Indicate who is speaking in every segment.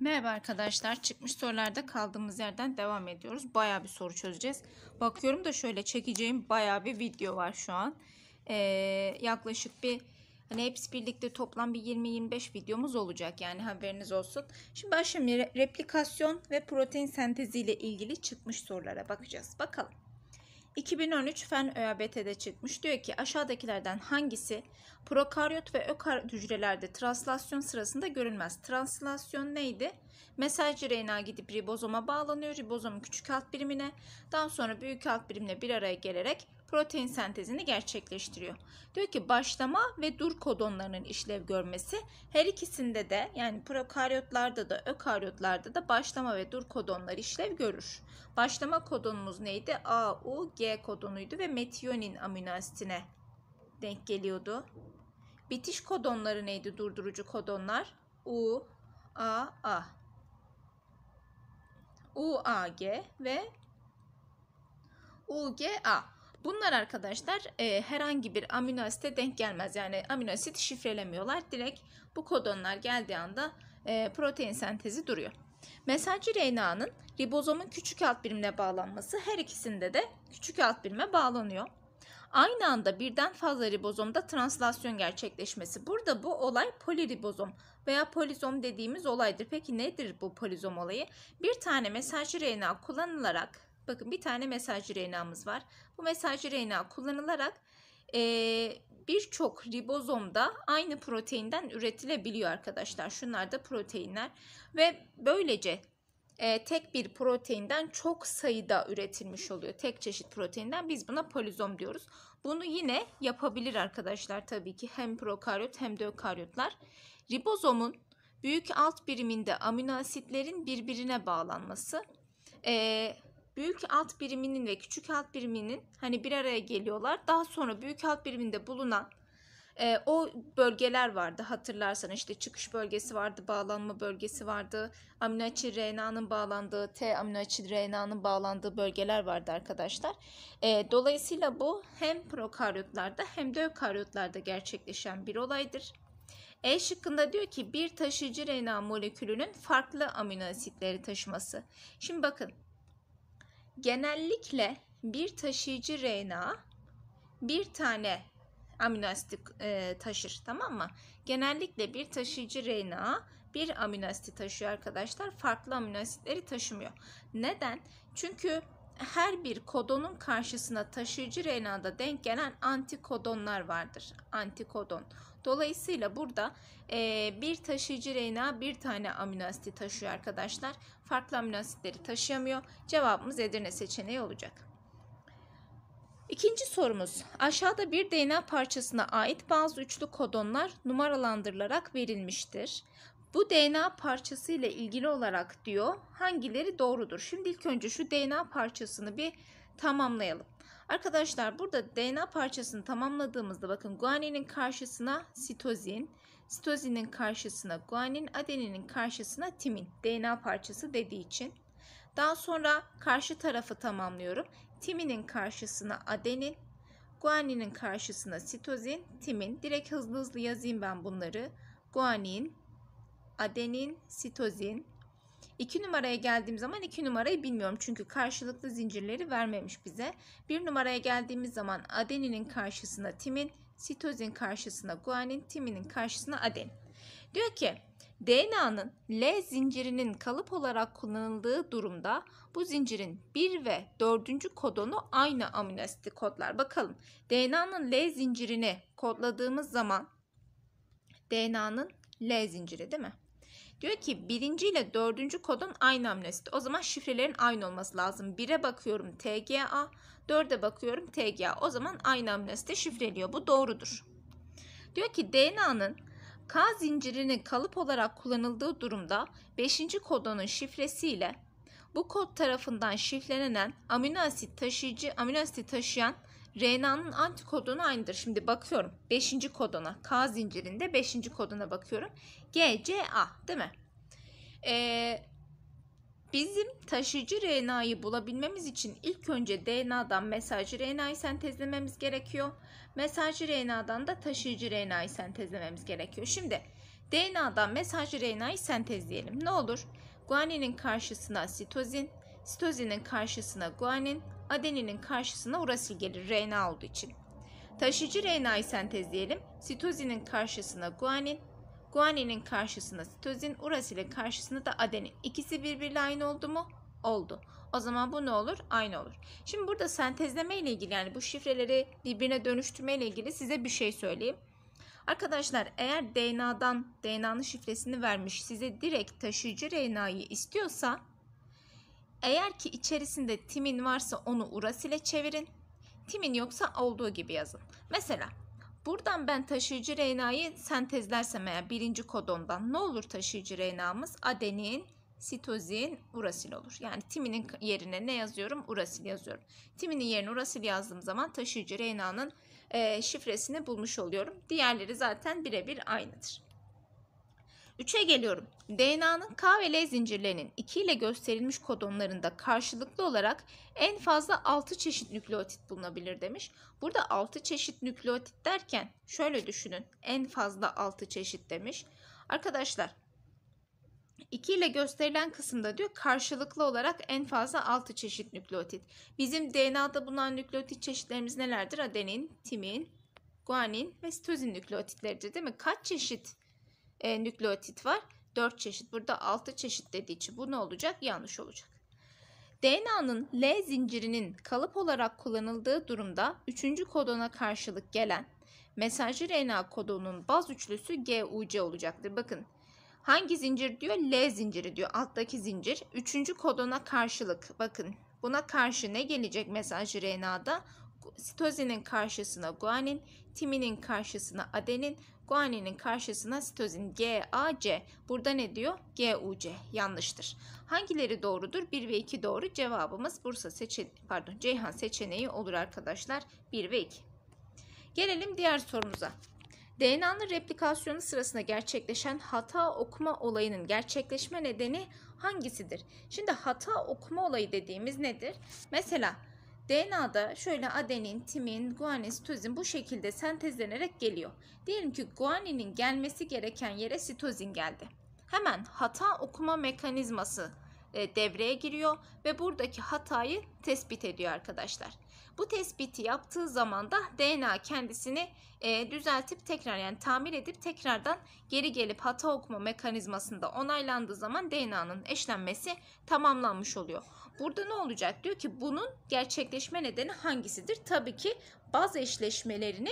Speaker 1: Merhaba arkadaşlar. Çıkmış sorularda kaldığımız yerden devam ediyoruz. Baya bir soru çözeceğiz. Bakıyorum da şöyle çekeceğim baya bir video var şu an. Ee, yaklaşık bir hani hepsi birlikte toplam bir 20-25 videomuz olacak yani haberiniz olsun. Şimdi başlayalım. Replikasyon ve protein sentezi ile ilgili çıkmış sorulara bakacağız. Bakalım. 2013 Fen ÖABT'de çıkmış. Diyor ki aşağıdakilerden hangisi prokaryot ve ökaryot hücrelerde translasyon sırasında görünmez Translasyon neydi? Mesajcı RNA gidip ribozoma bağlanıyor. Ribozomun küçük alt birimine, daha sonra büyük alt birimle bir araya gelerek protein sentezini gerçekleştiriyor. Diyor ki başlama ve dur kodonlarının işlev görmesi her ikisinde de yani prokaryotlarda da ökaryotlarda da başlama ve dur kodonları işlev görür. Başlama kodonumuz neydi? A, U, G kodonuydu ve metiyonin aminoasitine denk geliyordu. Bitiş kodonları neydi durdurucu kodonlar? U, A, A. U, A, G ve U, G, A. Bunlar arkadaşlar e, herhangi bir amino asite denk gelmez. Yani amino asit şifrelemiyorlar. Direkt bu kodonlar geldiği anda e, protein sentezi duruyor. Mesajcı RNA'nın ribozomun küçük alt birimine bağlanması her ikisinde de küçük alt birime bağlanıyor. Aynı anda birden fazla ribozomda translasyon gerçekleşmesi. Burada bu olay poliribozom veya polizom dediğimiz olaydır. Peki nedir bu polizom olayı? Bir tane mesajcı RNA kullanılarak Bakın bir tane mesajcı RNA'mız var. Bu mesajcı RNA kullanılarak e, birçok ribozomda aynı proteinden üretilebiliyor arkadaşlar. Şunlar da proteinler ve böylece e, tek bir proteinden çok sayıda üretilmiş oluyor. Tek çeşit proteinden biz buna polizom diyoruz. Bunu yine yapabilir arkadaşlar tabii ki hem prokaryot hem de ökaryotlar. Ribozomun büyük alt biriminde amino asitlerin birbirine bağlanması, e, büyük alt biriminin ve küçük alt biriminin hani bir araya geliyorlar. Daha sonra büyük alt biriminde bulunan e, o bölgeler vardı hatırlarsan işte çıkış bölgesi vardı, bağlanma bölgesi vardı. Aminoaçil RNA'nın bağlandığı, T aminoaçil RNA'nın bağlandığı bölgeler vardı arkadaşlar. E, dolayısıyla bu hem prokaryotlarda hem de ökaryotlarda gerçekleşen bir olaydır. E şıkkında diyor ki bir taşıyıcı RNA molekülünün farklı amino asitleri taşıması. Şimdi bakın genellikle bir taşıyıcı RNA bir tane amino asit e, taşır tamam mı? Genellikle bir taşıyıcı RNA bir amino asit taşıyor arkadaşlar. Farklı amino asitleri taşımıyor. Neden? Çünkü her bir kodonun karşısına taşıyıcı RNA'da denk gelen antikodonlar vardır. Antikodon. Dolayısıyla burada e, bir taşıyıcı RNA bir tane amino asiti taşıyor arkadaşlar. Farklı amino asitleri taşıyamıyor. Cevabımız Edirne seçeneği olacak. İkinci sorumuz. Aşağıda bir DNA parçasına ait bazı üçlü kodonlar numaralandırılarak verilmiştir. Bu DNA parçası ile ilgili olarak diyor hangileri doğrudur? Şimdi ilk önce şu DNA parçasını bir tamamlayalım. Arkadaşlar burada DNA parçasını tamamladığımızda bakın guaninin karşısına sitozin, sitozinin karşısına guanin, adeninin karşısına timin. DNA parçası dediği için. Daha sonra karşı tarafı tamamlıyorum. Timinin karşısına adenin, guaninin karşısına sitozin, timin. Direkt hızlı hızlı yazayım ben bunları. Guanin, adenin, sitozin, 2 numaraya geldiğim zaman 2 numarayı bilmiyorum. Çünkü karşılıklı zincirleri vermemiş bize. 1 numaraya geldiğimiz zaman adeninin karşısına timin, sitozin karşısına guanin, timinin karşısına adenin. Diyor ki DNA'nın L zincirinin kalıp olarak kullanıldığı durumda bu zincirin 1 ve 4. kodonu aynı amino kodlar. Bakalım DNA'nın L zincirini kodladığımız zaman DNA'nın L zinciri değil mi? Diyor ki birinci ile dördüncü kodun aynı amnesti. O zaman şifrelerin aynı olması lazım. 1'e bakıyorum TGA, dörde bakıyorum TGA. O zaman aynı amnesti şifreliyor. Bu doğrudur. Diyor ki DNA'nın K zincirini kalıp olarak kullanıldığı durumda 5. kodonun şifresiyle bu kod tarafından şifrelenen amino asit taşıyıcı amino asit taşıyan RNA'nın antikodonu aynıdır. Şimdi bakıyorum 5. kodona K zincirinde 5. koduna bakıyorum. GCA değil mi? Ee, bizim taşıyıcı RNA'yı bulabilmemiz için ilk önce DNA'dan mesajcı RNA'yı sentezlememiz gerekiyor. Mesajcı RNA'dan da taşıyıcı RNA'yı sentezlememiz gerekiyor. Şimdi DNA'dan mesajcı RNA'yı sentezleyelim. Ne olur? Guaninin karşısına sitozin, Sitozinin karşısına guanin, adeninin karşısına urasil gelir RNA olduğu için. taşıcı RNA'yı sentezleyelim. Sitozinin karşısına guanin, guaninin karşısına sitozin, urasilin karşısına da adenin. İkisi birbiriyle aynı oldu mu? Oldu. O zaman bu ne olur? Aynı olur. Şimdi burada sentezleme ile ilgili yani bu şifreleri birbirine dönüştürme ile ilgili size bir şey söyleyeyim. Arkadaşlar eğer DNA'dan DNA'nın şifresini vermiş size direkt taşıyıcı RNA'yı istiyorsa eğer ki içerisinde timin varsa onu uras ile çevirin. Timin yoksa olduğu gibi yazın. Mesela buradan ben taşıyıcı RNA'yı sentezlersem eğer birinci kodondan ne olur taşıyıcı RNA'mız? Adenin, sitozin, urasil olur. Yani timinin yerine ne yazıyorum? Urasil yazıyorum. Timinin yerine urasil yazdığım zaman taşıyıcı RNA'nın e, şifresini bulmuş oluyorum. Diğerleri zaten birebir aynıdır. 3'e geliyorum. DNA'nın K ve L zincirlerinin 2 ile gösterilmiş kodonlarında karşılıklı olarak en fazla 6 çeşit nükleotit bulunabilir demiş. Burada 6 çeşit nükleotit derken şöyle düşünün. En fazla 6 çeşit demiş. Arkadaşlar 2 ile gösterilen kısımda diyor karşılıklı olarak en fazla 6 çeşit nükleotit. Bizim DNA'da bulunan nükleotit çeşitlerimiz nelerdir? Adenin, timin, guanin ve sitozin nükleotitleridir değil mi? Kaç çeşit e, nükleotit var. 4 çeşit. Burada 6 çeşit dediği için bu ne olacak? Yanlış olacak. DNA'nın L zincirinin kalıp olarak kullanıldığı durumda 3. kodona karşılık gelen mesajcı RNA kodonun baz üçlüsü GUC olacaktır. Bakın hangi zincir diyor? L zinciri diyor. Alttaki zincir. 3. kodona karşılık. Bakın buna karşı ne gelecek mesajcı RNA'da? Sitozinin karşısına guanin, timinin karşısına adenin, Guaninin karşısına sitozin GAC. Burada ne diyor? GUC. Yanlıştır. Hangileri doğrudur? 1 ve 2 doğru. Cevabımız Bursa seçen pardon Ceyhan seçeneği olur arkadaşlar. 1 ve 2. Gelelim diğer sorumuza. DNA'nın replikasyonu sırasında gerçekleşen hata okuma olayının gerçekleşme nedeni hangisidir? Şimdi hata okuma olayı dediğimiz nedir? Mesela DNA'da şöyle adenin, timin, guanin, sitozin bu şekilde sentezlenerek geliyor. Diyelim ki guaninin gelmesi gereken yere sitozin geldi. Hemen hata okuma mekanizması e, devreye giriyor ve buradaki hatayı tespit ediyor arkadaşlar. Bu tespiti yaptığı zaman da DNA kendisini e, düzeltip tekrar yani tamir edip tekrardan geri gelip hata okuma mekanizmasında onaylandığı zaman DNA'nın eşlenmesi tamamlanmış oluyor. Burada ne olacak? Diyor ki bunun gerçekleşme nedeni hangisidir? Tabii ki baz eşleşmelerini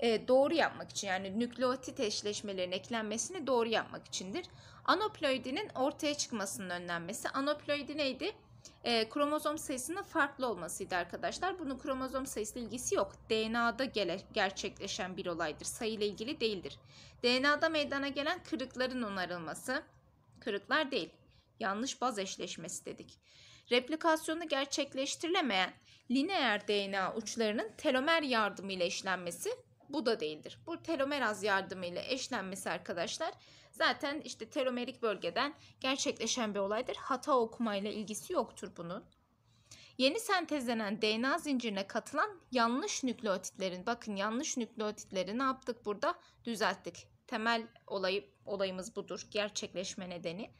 Speaker 1: e, doğru yapmak için yani nükleotit eşleşmelerinin eklenmesini doğru yapmak içindir. Anoploidinin ortaya çıkmasının önlenmesi. Anoploidi neydi? E, kromozom sayısının farklı olmasıydı arkadaşlar. Bunun kromozom sayısı ilgisi yok. DNA'da gele, gerçekleşen bir olaydır. Sayı ile ilgili değildir. DNA'da meydana gelen kırıkların onarılması. Kırıklar değil. Yanlış baz eşleşmesi dedik replikasyonu gerçekleştirilemeyen lineer DNA uçlarının telomer yardımıyla işlenmesi bu da değildir. Bu telomeraz yardımıyla eşlenmesi arkadaşlar zaten işte telomerik bölgeden gerçekleşen bir olaydır. Hata okumayla ilgisi yoktur bunun. Yeni sentezlenen DNA zincirine katılan yanlış nükleotitlerin bakın yanlış nükleotitleri ne yaptık burada düzelttik temel olay, olayımız budur gerçekleşme nedeni.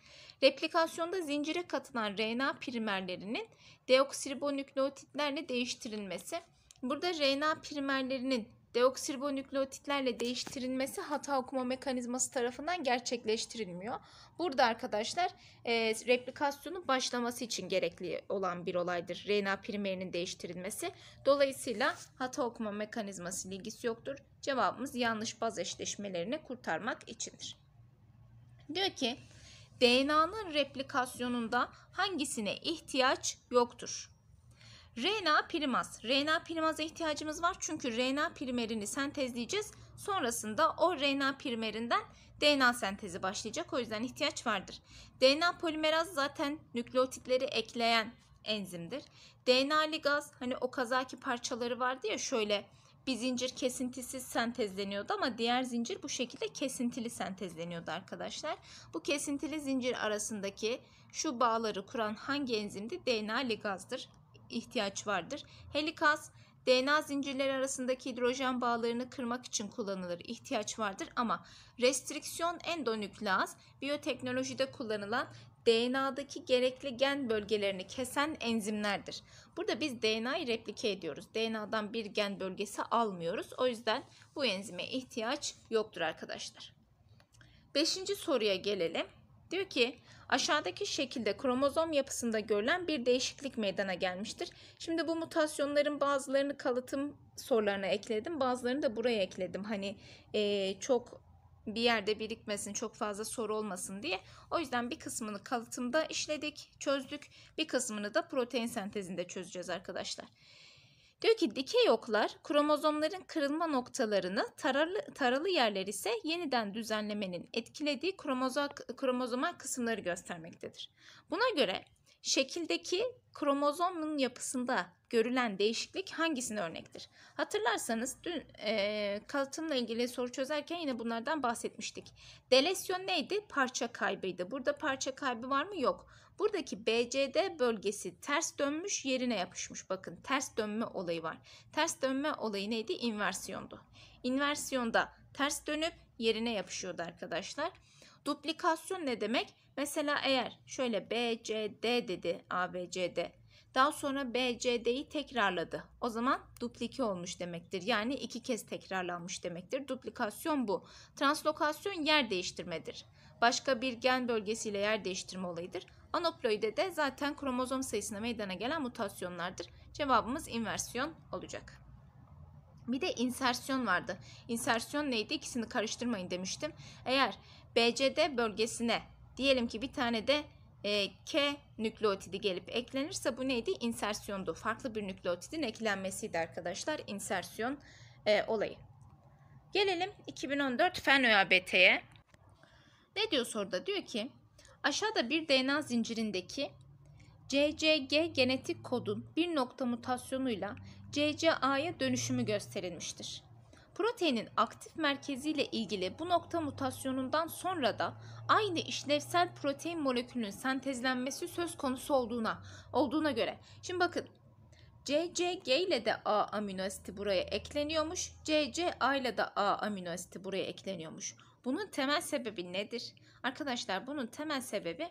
Speaker 1: Replikasyonda zincire katılan RNA primerlerinin deoksiribonükleotitlerle değiştirilmesi. Burada RNA primerlerinin deoksiribonükleotitlerle değiştirilmesi hata okuma mekanizması tarafından gerçekleştirilmiyor. Burada arkadaşlar e, replikasyonun başlaması için gerekli olan bir olaydır. RNA primerinin değiştirilmesi. Dolayısıyla hata okuma mekanizması ile ilgisi yoktur. Cevabımız yanlış baz eşleşmelerini kurtarmak içindir. Diyor ki DNA'nın replikasyonunda hangisine ihtiyaç yoktur? RNA primaz. RNA primaza ihtiyacımız var çünkü RNA primerini sentezleyeceğiz. Sonrasında o RNA primerinden DNA sentezi başlayacak. O yüzden ihtiyaç vardır. DNA polimeraz zaten nükleotitleri ekleyen enzimdir. DNA ligaz hani o kazaki parçaları vardı ya şöyle bir zincir kesintisiz sentezleniyordu ama diğer zincir bu şekilde kesintili sentezleniyordu arkadaşlar. Bu kesintili zincir arasındaki şu bağları kuran hangi enzimdi? DNA ligazdır ihtiyaç vardır. Helikaz DNA zincirleri arasındaki hidrojen bağlarını kırmak için kullanılır, ihtiyaç vardır ama restriksiyon endonükleaz biyoteknolojide kullanılan DNA'daki gerekli gen bölgelerini kesen enzimlerdir. Burada biz DNA'yı replike ediyoruz. DNA'dan bir gen bölgesi almıyoruz. O yüzden bu enzime ihtiyaç yoktur arkadaşlar. Beşinci soruya gelelim. Diyor ki aşağıdaki şekilde kromozom yapısında görülen bir değişiklik meydana gelmiştir. Şimdi bu mutasyonların bazılarını kalıtım sorularına ekledim bazılarını da buraya ekledim. Hani e, çok bir yerde birikmesin, çok fazla soru olmasın diye. O yüzden bir kısmını kalıtımda işledik, çözdük. Bir kısmını da protein sentezinde çözeceğiz arkadaşlar. Diyor ki dikey oklar kromozomların kırılma noktalarını taralı, taralı yerler ise yeniden düzenlemenin etkilediği kromozak, kromozomal kısımları göstermektedir. Buna göre şekildeki kromozomun yapısında görülen değişiklik hangisine örnektir? Hatırlarsanız dün e, kalıtımla ilgili soru çözerken yine bunlardan bahsetmiştik. Delesyon neydi? Parça kaybıydı. Burada parça kaybı var mı? Yok. Buradaki BCD bölgesi ters dönmüş yerine yapışmış. Bakın ters dönme olayı var. Ters dönme olayı neydi? İnversiyondu. İnversiyonda ters dönüp yerine yapışıyordu arkadaşlar. Duplikasyon ne demek? Mesela eğer şöyle BCD dedi ABCD. Daha sonra BCD'yi tekrarladı. O zaman duplike olmuş demektir. Yani iki kez tekrarlanmış demektir. Duplikasyon bu. Translokasyon yer değiştirmedir. Başka bir gen bölgesiyle yer değiştirme olayıdır. Anoploide de zaten kromozom sayısına meydana gelen mutasyonlardır. Cevabımız inversiyon olacak. Bir de insersiyon vardı. İnsersiyon neydi? İkisini karıştırmayın demiştim. Eğer BCD bölgesine diyelim ki bir tane de e, K nükleotidi gelip eklenirse bu neydi? İnsersiyondu. Farklı bir nükleotidin eklenmesiydi arkadaşlar. İnsersiyon e, olayı. Gelelim 2014 fen ÖABT'ye. Ne diyor soruda? Diyor ki Aşağıda bir DNA zincirindeki CCG genetik kodun bir nokta mutasyonuyla CCA'ya dönüşümü gösterilmiştir. Proteinin aktif merkeziyle ilgili bu nokta mutasyonundan sonra da aynı işlevsel protein molekülünün sentezlenmesi söz konusu olduğuna olduğuna göre. Şimdi bakın CCG ile de A amino asiti buraya ekleniyormuş. CCA ile de A amino asiti buraya ekleniyormuş. Bunun temel sebebi nedir? Arkadaşlar bunun temel sebebi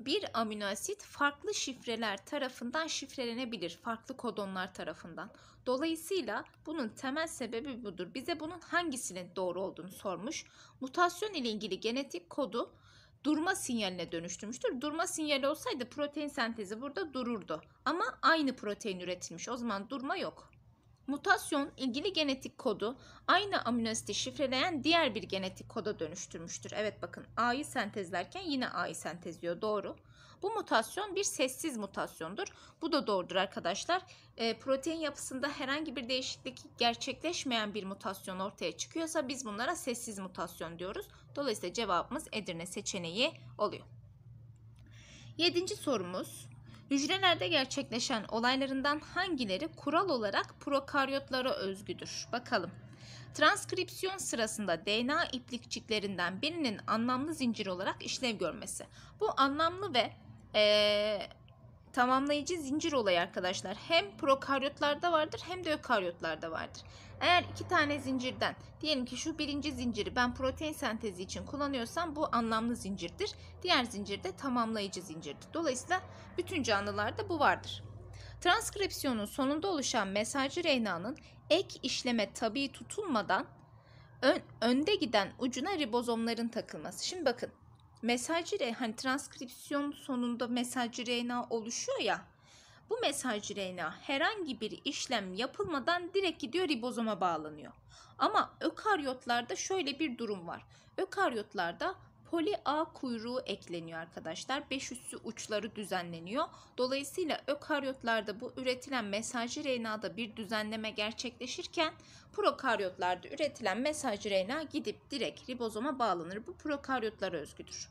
Speaker 1: bir amino asit farklı şifreler tarafından şifrelenebilir. Farklı kodonlar tarafından. Dolayısıyla bunun temel sebebi budur. Bize bunun hangisinin doğru olduğunu sormuş. Mutasyon ile ilgili genetik kodu durma sinyaline dönüştürmüştür. Durma sinyali olsaydı protein sentezi burada dururdu. Ama aynı protein üretilmiş. O zaman durma yok. Mutasyon ilgili genetik kodu aynı aminoasiti şifreleyen diğer bir genetik koda dönüştürmüştür. Evet bakın A'yı sentezlerken yine A'yı sentezliyor doğru. Bu mutasyon bir sessiz mutasyondur. Bu da doğrudur arkadaşlar. E, protein yapısında herhangi bir değişiklik gerçekleşmeyen bir mutasyon ortaya çıkıyorsa biz bunlara sessiz mutasyon diyoruz. Dolayısıyla cevabımız Edirne seçeneği oluyor. Yedinci sorumuz Hücrelerde gerçekleşen olaylarından hangileri kural olarak prokaryotlara özgüdür? Bakalım. Transkripsiyon sırasında DNA iplikçiklerinden birinin anlamlı zincir olarak işlev görmesi. Bu anlamlı ve e, tamamlayıcı zincir olayı arkadaşlar. Hem prokaryotlarda vardır hem de ökaryotlarda vardır. Eğer iki tane zincirden diyelim ki şu birinci zinciri ben protein sentezi için kullanıyorsam bu anlamlı zincirdir. Diğer zincir de tamamlayıcı zincirdir. Dolayısıyla bütün canlılarda bu vardır. Transkripsiyonun sonunda oluşan mesajcı RNA'nın ek işleme tabi tutulmadan ön, önde giden ucuna ribozomların takılması. Şimdi bakın Mesajire, hani transkripsiyon sonunda mesaj RNA oluşuyor ya. Bu mesaj RNA herhangi bir işlem yapılmadan direkt gidiyor ribozoma bağlanıyor. Ama ökaryotlarda şöyle bir durum var. Ökaryotlarda poli ağ kuyruğu ekleniyor arkadaşlar. 5 üssü uçları düzenleniyor. Dolayısıyla ökaryotlarda bu üretilen mesajcı RNA'da bir düzenleme gerçekleşirken prokaryotlarda üretilen mesajcı RNA gidip direkt ribozoma bağlanır. Bu prokaryotlara özgüdür.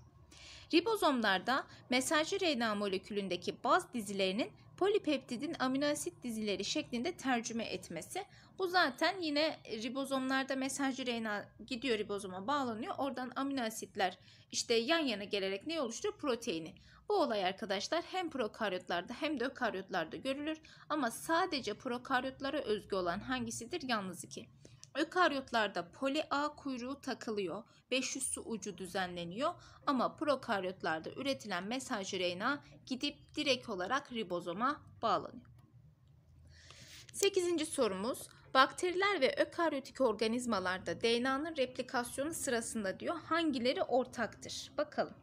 Speaker 1: Ribozomlarda mesajcı RNA molekülündeki baz dizilerinin polipeptidin aminoasit dizileri şeklinde tercüme etmesi. Bu zaten yine ribozomlarda mesaj RNA gidiyor ribozoma bağlanıyor. Oradan aminoasitler işte yan yana gelerek ne oluşturuyor? Proteini. Bu olay arkadaşlar hem prokaryotlarda hem de ökaryotlarda görülür ama sadece prokaryotlara özgü olan hangisidir? Yalnız iki. Ökaryotlarda poli A kuyruğu takılıyor. 500 su ucu düzenleniyor ama prokaryotlarda üretilen mesaj RNA gidip direkt olarak ribozoma bağlanıyor. 8. sorumuz Bakteriler ve ökaryotik organizmalarda DNA'nın replikasyonu sırasında diyor hangileri ortaktır? Bakalım.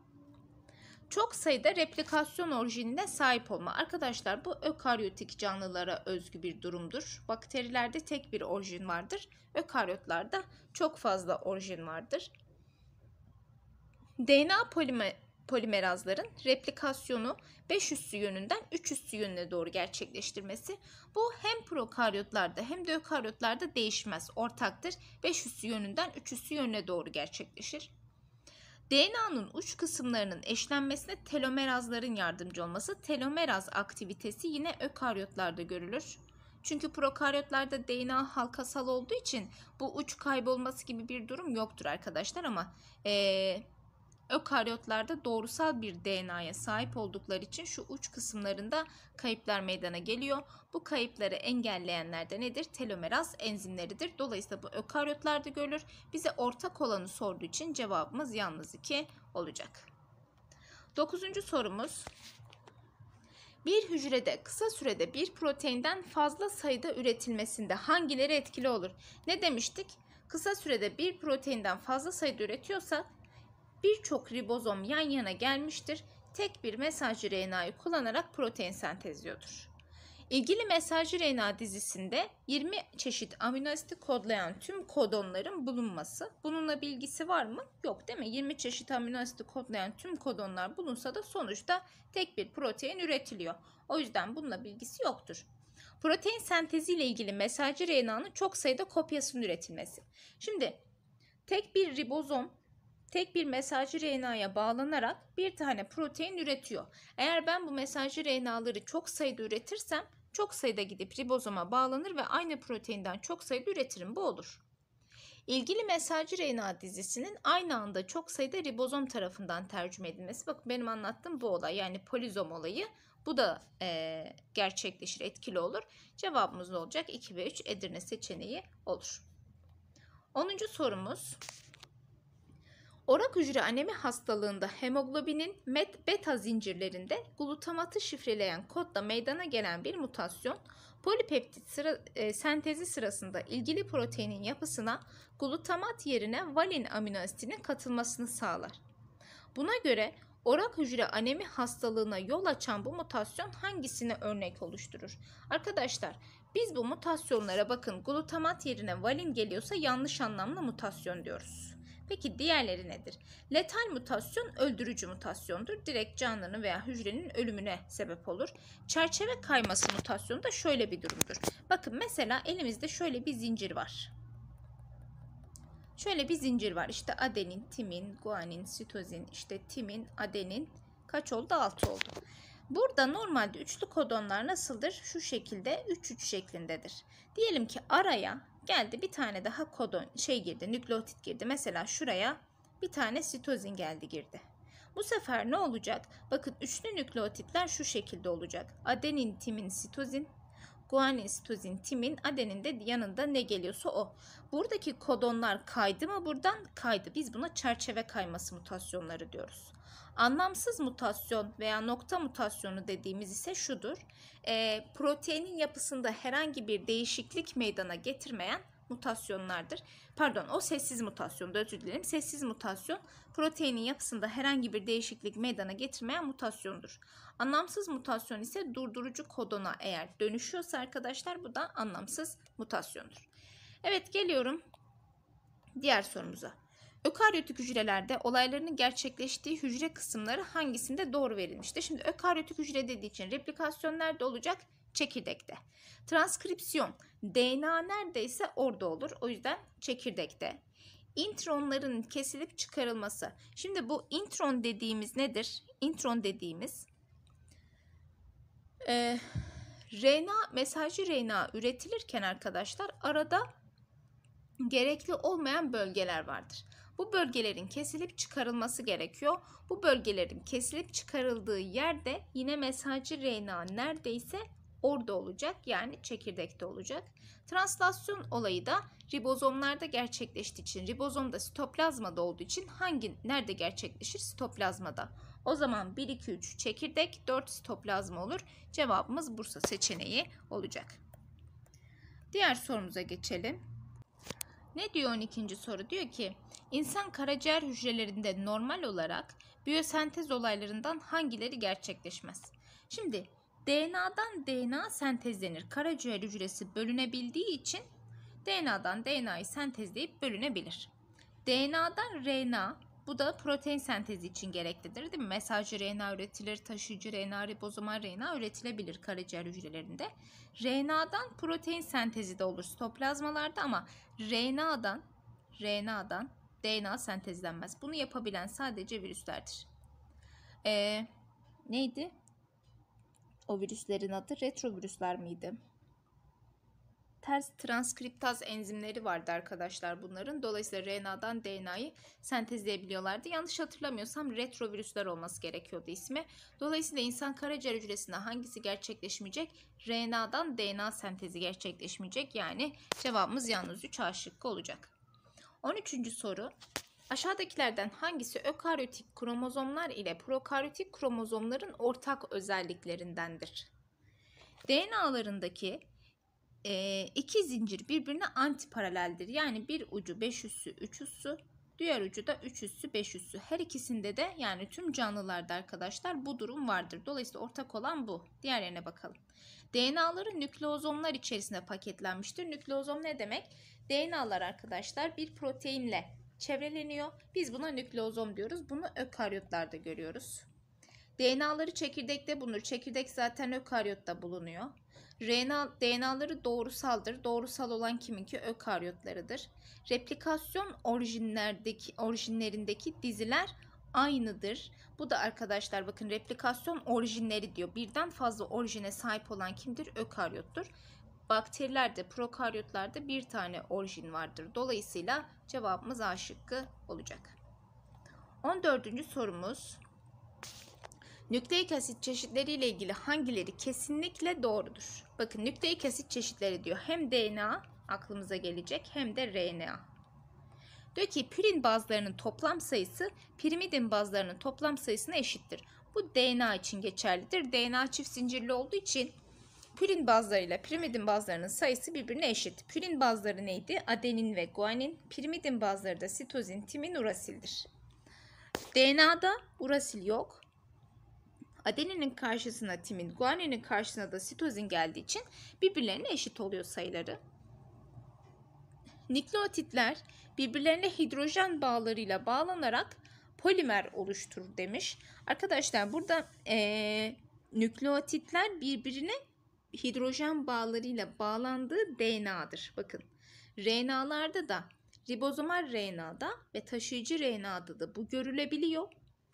Speaker 1: Çok sayıda replikasyon orijinine sahip olma. Arkadaşlar bu ökaryotik canlılara özgü bir durumdur. Bakterilerde tek bir orijin vardır. Ökaryotlarda çok fazla orijin vardır. DNA polimer, polimerazların replikasyonu 5 üssü yönünden 3 üssü yönüne doğru gerçekleştirmesi. Bu hem prokaryotlarda hem de ökaryotlarda değişmez, ortaktır. 5 üssü yönünden 3 üssü yönüne doğru gerçekleşir. DNA'nın uç kısımlarının eşlenmesine telomerazların yardımcı olması. Telomeraz aktivitesi yine ökaryotlarda görülür. Çünkü prokaryotlarda DNA halkasal olduğu için bu uç kaybolması gibi bir durum yoktur arkadaşlar ama e, Ökaryotlarda doğrusal bir DNA'ya sahip oldukları için şu uç kısımlarında kayıplar meydana geliyor. Bu kayıpları engelleyenler de nedir? Telomeraz enzimleridir. Dolayısıyla bu ökaryotlarda görülür. Bize ortak olanı sorduğu için cevabımız yalnız 2 olacak. Dokuzuncu sorumuz. Bir hücrede kısa sürede bir proteinden fazla sayıda üretilmesinde hangileri etkili olur? Ne demiştik? Kısa sürede bir proteinden fazla sayıda üretiyorsa birçok ribozom yan yana gelmiştir. Tek bir mesajcı RNA'yı kullanarak protein sentezliyordur. İlgili mesajcı RNA dizisinde 20 çeşit amino asiti kodlayan tüm kodonların bulunması. Bununla bilgisi var mı? Yok değil mi? 20 çeşit amino asiti kodlayan tüm kodonlar bulunsa da sonuçta tek bir protein üretiliyor. O yüzden bununla bilgisi yoktur. Protein sentezi ile ilgili mesajcı RNA'nın çok sayıda kopyasının üretilmesi. Şimdi tek bir ribozom tek bir mesajcı RNA'ya bağlanarak bir tane protein üretiyor. Eğer ben bu mesajcı RNA'ları çok sayıda üretirsem çok sayıda gidip ribozoma bağlanır ve aynı proteinden çok sayıda üretirim. Bu olur. İlgili mesajcı RNA dizisinin aynı anda çok sayıda ribozom tarafından tercüme edilmesi. Bakın benim anlattığım bu olay yani polizom olayı. Bu da e, gerçekleşir, etkili olur. Cevabımız ne olacak? 2 ve 3 Edirne seçeneği olur. 10. sorumuz Orak hücre anemi hastalığında hemoglobinin met beta zincirlerinde glutamatı şifreleyen kodla meydana gelen bir mutasyon, polipeptit sıra, e, sentezi sırasında ilgili proteinin yapısına glutamat yerine valin aminoasitinin katılmasını sağlar. Buna göre orak hücre anemi hastalığına yol açan bu mutasyon hangisine örnek oluşturur? Arkadaşlar biz bu mutasyonlara bakın glutamat yerine valin geliyorsa yanlış anlamlı mutasyon diyoruz. Peki diğerleri nedir? Letal mutasyon öldürücü mutasyondur. Direkt canlının veya hücrenin ölümüne sebep olur. Çerçeve kayması mutasyonu da şöyle bir durumdur. Bakın mesela elimizde şöyle bir zincir var. Şöyle bir zincir var. İşte adenin, timin, guanin, sitozin, işte timin, adenin kaç oldu? 6 oldu. Burada normalde üçlü kodonlar nasıldır? Şu şekilde 3-3 şeklindedir. Diyelim ki araya Geldi bir tane daha kodon şey girdi, nükleotit girdi. Mesela şuraya bir tane sitozin geldi girdi. Bu sefer ne olacak? Bakın üçlü nükleotitler şu şekilde olacak. Adenin, timin, sitozin. Guanin, sitozin, timin, adenin de yanında ne geliyorsa o. Buradaki kodonlar kaydı mı buradan? Kaydı. Biz buna çerçeve kayması mutasyonları diyoruz. Anlamsız mutasyon veya nokta mutasyonu dediğimiz ise şudur. Ee, proteinin yapısında herhangi bir değişiklik meydana getirmeyen mutasyonlardır. Pardon o sessiz mutasyon da özür dilerim. Sessiz mutasyon proteinin yapısında herhangi bir değişiklik meydana getirmeyen mutasyondur. Anlamsız mutasyon ise durdurucu kodona eğer dönüşüyorsa arkadaşlar bu da anlamsız mutasyondur. Evet geliyorum diğer sorumuza. Ökaryotik hücrelerde olaylarının gerçekleştiği hücre kısımları hangisinde doğru verilmiştir? Şimdi ökaryotik hücre dediği için replikasyon nerede olacak? Çekirdekte. Transkripsiyon DNA neredeyse orada olur. O yüzden çekirdekte. İntronların kesilip çıkarılması. Şimdi bu intron dediğimiz nedir? Intron dediğimiz e, RNA mesajı RNA üretilirken arkadaşlar arada gerekli olmayan bölgeler vardır. Bu bölgelerin kesilip çıkarılması gerekiyor. Bu bölgelerin kesilip çıkarıldığı yerde yine mesajcı RNA neredeyse orada olacak yani çekirdekte olacak. Translasyon olayı da ribozomlarda gerçekleştiği için ribozomda sitoplazmada olduğu için hangi nerede gerçekleşir? Sitoplazmada. O zaman 1 2 3 çekirdek 4 sitoplazma olur. Cevabımız Bursa seçeneği olacak. Diğer sorumuza geçelim. Ne diyor 12. soru? Diyor ki İnsan karaciğer hücrelerinde normal olarak biyosentez olaylarından hangileri gerçekleşmez? Şimdi DNA'dan DNA sentezlenir. Karaciğer hücresi bölünebildiği için DNA'dan DNA'yı sentezleyip bölünebilir. DNA'dan RNA, bu da protein sentezi için gereklidir değil mi? Mesajcı RNA üretilir, taşıyıcı RNA, ribozomal RNA üretilebilir karaciğer hücrelerinde. RNA'dan protein sentezi de olur sitoplazmalarda ama RNA'dan RNA'dan DNA sentezlenmez. Bunu yapabilen sadece virüslerdir. Ee, neydi? O virüslerin adı retrovirüsler miydi? Ters transkriptaz enzimleri vardı arkadaşlar bunların. Dolayısıyla RNA'dan DNA'yı sentezleyebiliyorlardı. Yanlış hatırlamıyorsam retrovirüsler olması gerekiyordu ismi. Dolayısıyla insan karaciğer hücresinde hangisi gerçekleşmeyecek? RNA'dan DNA sentezi gerçekleşmeyecek. Yani cevabımız yalnız 3 A olacak. 13. soru. Aşağıdakilerden hangisi ökaryotik kromozomlar ile prokaryotik kromozomların ortak özelliklerindendir? DNA'larındaki e, iki zincir birbirine antiparaleldir. Yani bir ucu 5 üssü 3 üssü, diğer ucu da 3 üssü 5 üssü. Her ikisinde de yani tüm canlılarda arkadaşlar bu durum vardır. Dolayısıyla ortak olan bu. Diğerlerine bakalım. DNA'ları nükleozomlar içerisinde paketlenmiştir. Nükleozom ne demek? DNA'lar arkadaşlar bir proteinle çevreleniyor. Biz buna nükleozom diyoruz. Bunu ökaryotlarda görüyoruz. DNA'ları çekirdekte bulunur. Çekirdek zaten ökaryotta bulunuyor. RNA, DNA'ları doğrusaldır. Doğrusal olan kiminki ökaryotlarıdır. Replikasyon orijinlerdeki, orijinlerindeki diziler aynıdır. Bu da arkadaşlar bakın replikasyon orijinleri diyor. Birden fazla orijine sahip olan kimdir? Ökaryottur. Bakterilerde, prokaryotlarda bir tane orijin vardır. Dolayısıyla cevabımız A şıkkı olacak. 14. sorumuz. Nükleik asit çeşitleri ile ilgili hangileri kesinlikle doğrudur? Bakın nükleik asit çeşitleri diyor. Hem DNA aklımıza gelecek hem de RNA. Diyor ki pirin bazlarının toplam sayısı pirimidin bazlarının toplam sayısına eşittir. Bu DNA için geçerlidir. DNA çift zincirli olduğu için pürin bazlarıyla pirimidin bazlarının sayısı birbirine eşit. Pürin bazları neydi? Adenin ve guanin. Pirimidin bazları da sitozin, timin, urasildir. DNA'da urasil yok. Adeninin karşısına timin, guaninin karşısına da sitozin geldiği için birbirlerine eşit oluyor sayıları. Nükleotitler birbirlerine hidrojen bağlarıyla bağlanarak polimer oluşturur demiş. Arkadaşlar burada e, nükleotitler birbirine hidrojen bağlarıyla bağlandığı DNA'dır. Bakın RNA'larda da ribozomal RNA'da ve taşıyıcı RNA'da da bu görülebiliyor.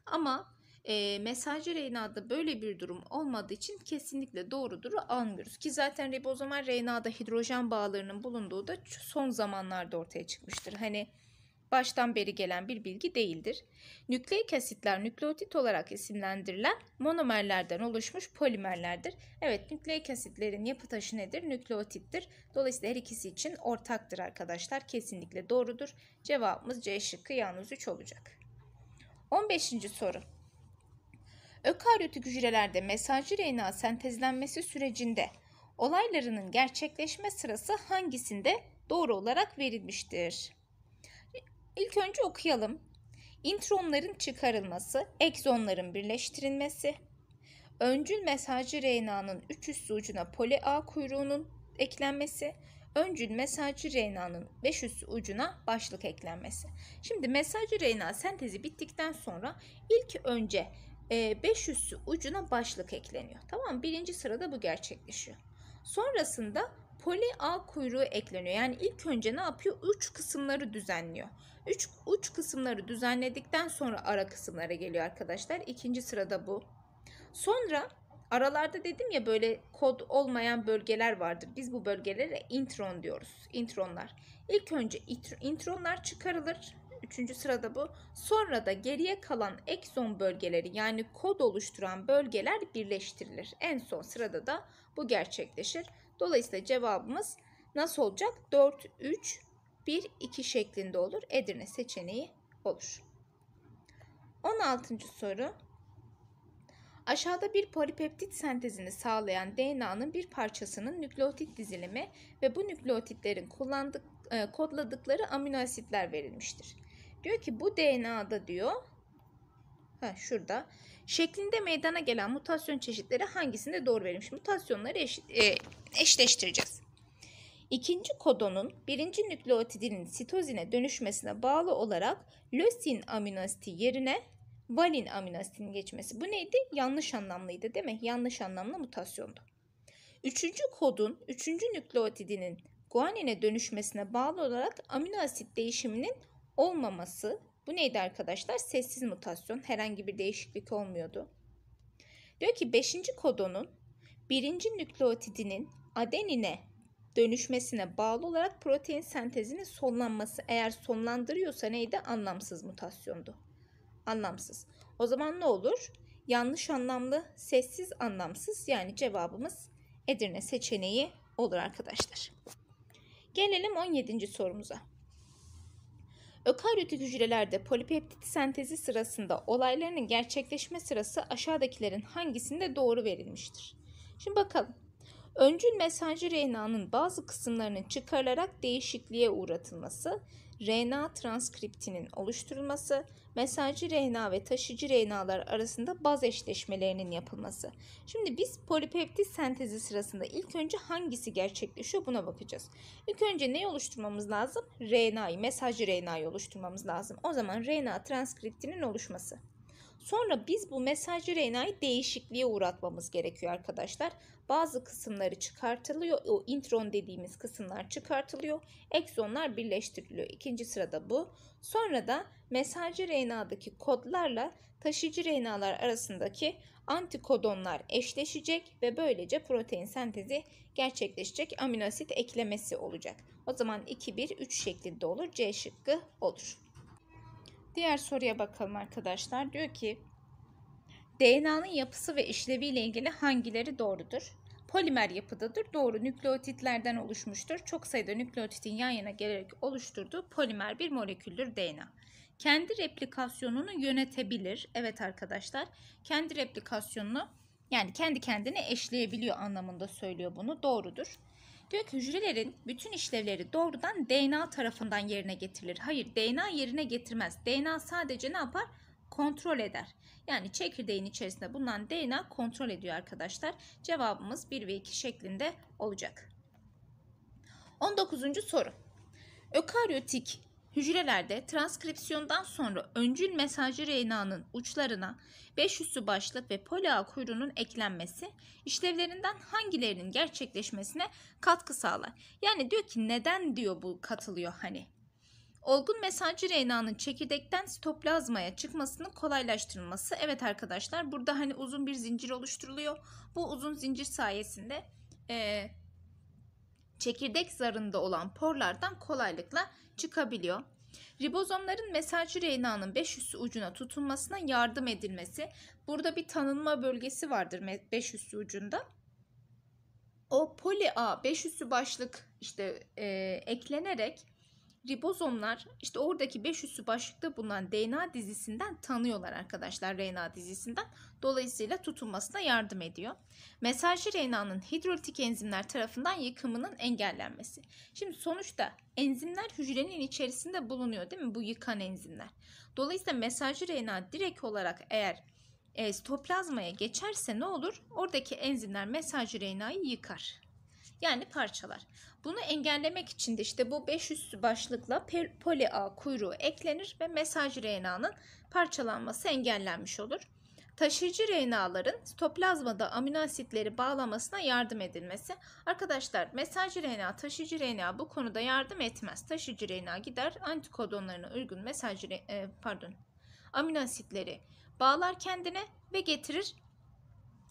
Speaker 1: Ama e, mesajcı RNA'da böyle bir durum olmadığı için kesinlikle doğrudur almıyoruz. Ki zaten ribozomal RNA'da hidrojen bağlarının bulunduğu da son zamanlarda ortaya çıkmıştır. Hani baştan beri gelen bir bilgi değildir. Nükleik asitler nükleotit olarak isimlendirilen monomerlerden oluşmuş polimerlerdir. Evet nükleik asitlerin yapı taşı nedir? Nükleotittir. Dolayısıyla her ikisi için ortaktır arkadaşlar. Kesinlikle doğrudur. Cevabımız C şıkkı yalnız 3 olacak. 15. soru. Ökaryotik hücrelerde mesajcı RNA sentezlenmesi sürecinde olaylarının gerçekleşme sırası hangisinde doğru olarak verilmiştir? İlk önce okuyalım. İntronların çıkarılması, egzonların birleştirilmesi, öncül mesajcı RNA'nın üç üstü ucuna poli A kuyruğunun eklenmesi, öncül mesajcı RNA'nın 5 üstü ucuna başlık eklenmesi. Şimdi mesajcı RNA sentezi bittikten sonra ilk önce e, ucuna başlık ekleniyor. Tamam birinci sırada bu gerçekleşiyor. Sonrasında poli a kuyruğu ekleniyor. Yani ilk önce ne yapıyor? Uç kısımları düzenliyor. Üç, uç kısımları düzenledikten sonra ara kısımlara geliyor arkadaşlar. İkinci sırada bu. Sonra aralarda dedim ya böyle kod olmayan bölgeler vardır. Biz bu bölgelere intron diyoruz. Intronlar. İlk önce intronlar çıkarılır üçüncü sırada bu. Sonra da geriye kalan ekzon bölgeleri yani kod oluşturan bölgeler birleştirilir. En son sırada da bu gerçekleşir. Dolayısıyla cevabımız nasıl olacak? 4, 3, 1, 2 şeklinde olur. Edirne seçeneği olur. 16. soru. Aşağıda bir polipeptit sentezini sağlayan DNA'nın bir parçasının nükleotit dizilimi ve bu nükleotitlerin kullandık, e, kodladıkları amino asitler verilmiştir. Diyor ki bu DNA'da diyor. Ha şurada. Şeklinde meydana gelen mutasyon çeşitleri hangisinde doğru verilmiş? Mutasyonları eşit, e, eşleştireceğiz. İkinci kodonun birinci nükleotidinin sitozine dönüşmesine bağlı olarak lösin aminoasiti yerine valin aminoasitinin geçmesi. Bu neydi? Yanlış anlamlıydı değil mi? Yanlış anlamlı mutasyondu. Üçüncü kodun üçüncü nükleotidinin guanine dönüşmesine bağlı olarak amino asit değişiminin olmaması bu neydi arkadaşlar? Sessiz mutasyon. Herhangi bir değişiklik olmuyordu. Diyor ki 5. kodonun 1. nükleotidinin adenine dönüşmesine bağlı olarak protein sentezinin sonlanması eğer sonlandırıyorsa neydi? Anlamsız mutasyondu. Anlamsız. O zaman ne olur? Yanlış anlamlı, sessiz anlamsız yani cevabımız Edirne seçeneği olur arkadaşlar. Gelelim 17. sorumuza. Ökaryotik hücrelerde polipeptit sentezi sırasında olaylarının gerçekleşme sırası aşağıdakilerin hangisinde doğru verilmiştir? Şimdi bakalım. Öncül mesajı RNA'nın bazı kısımlarının çıkarılarak değişikliğe uğratılması RNA transkriptinin oluşturulması, mesajcı RNA ve taşıcı RNA'lar arasında baz eşleşmelerinin yapılması. Şimdi biz polipeptit sentezi sırasında ilk önce hangisi gerçekleşiyor buna bakacağız. İlk önce ne oluşturmamız lazım? RNA'yı, mesajcı RNA'yı oluşturmamız lazım. O zaman RNA transkriptinin oluşması. Sonra biz bu mesajcı RNA'yı değişikliğe uğratmamız gerekiyor arkadaşlar. Bazı kısımları çıkartılıyor. O intron dediğimiz kısımlar çıkartılıyor. Eksonlar birleştiriliyor. İkinci sırada bu. Sonra da mesajcı RNA'daki kodlarla taşıcı RNA'lar arasındaki antikodonlar eşleşecek ve böylece protein sentezi gerçekleşecek aminoasit eklemesi olacak. O zaman 2-1-3 şeklinde olur. C şıkkı olur. Diğer soruya bakalım arkadaşlar. Diyor ki DNA'nın yapısı ve işleviyle ilgili hangileri doğrudur? Polimer yapıdadır. Doğru nükleotitlerden oluşmuştur. Çok sayıda nükleotitin yan yana gelerek oluşturduğu polimer bir moleküldür DNA. Kendi replikasyonunu yönetebilir. Evet arkadaşlar kendi replikasyonunu yani kendi kendine eşleyebiliyor anlamında söylüyor bunu. Doğrudur. Diyor hücrelerin bütün işlevleri doğrudan DNA tarafından yerine getirilir. Hayır DNA yerine getirmez. DNA sadece ne yapar? Kontrol eder. Yani çekirdeğin içerisinde bulunan DNA kontrol ediyor arkadaşlar. Cevabımız 1 ve 2 şeklinde olacak. 19. soru. Ökaryotik Hücrelerde transkripsiyondan sonra öncül mesajcı RNA'nın uçlarına 5 üssü başlık ve polia kuyruğunun eklenmesi işlevlerinden hangilerinin gerçekleşmesine katkı sağlar. Yani diyor ki neden diyor bu katılıyor hani. Olgun mesajcı RNA'nın çekirdekten sitoplazmaya çıkmasının kolaylaştırılması. Evet arkadaşlar burada hani uzun bir zincir oluşturuluyor. Bu uzun zincir sayesinde e, çekirdek zarında olan porlardan kolaylıkla çıkabiliyor. Ribozomların mesaj reynanın 5 üssü ucuna tutunmasına yardım edilmesi. Burada bir tanınma bölgesi vardır 5 üssü ucunda. O poli A 5 üssü başlık işte e, eklenerek ribozomlar işte oradaki 500 üssü başlıkta bulunan DNA dizisinden tanıyorlar arkadaşlar RNA dizisinden. Dolayısıyla tutunmasına yardım ediyor. Mesajcı RNA'nın hidrolitik enzimler tarafından yıkımının engellenmesi. Şimdi sonuçta enzimler hücrenin içerisinde bulunuyor değil mi bu yıkan enzimler? Dolayısıyla mesajcı RNA direkt olarak eğer e, sitoplazmaya geçerse ne olur? Oradaki enzimler mesajcı RNA'yı yıkar. Yani parçalar. Bunu engellemek için de işte bu 500 başlıkla poli ağ kuyruğu eklenir ve mesaj RNA'nın parçalanması engellenmiş olur. Taşıyıcı RNA'ların sitoplazmada amino asitleri bağlamasına yardım edilmesi. Arkadaşlar mesaj RNA, taşıyıcı RNA bu konuda yardım etmez. Taşıyıcı RNA gider antikodonlarına uygun mesaj e, pardon amino asitleri bağlar kendine ve getirir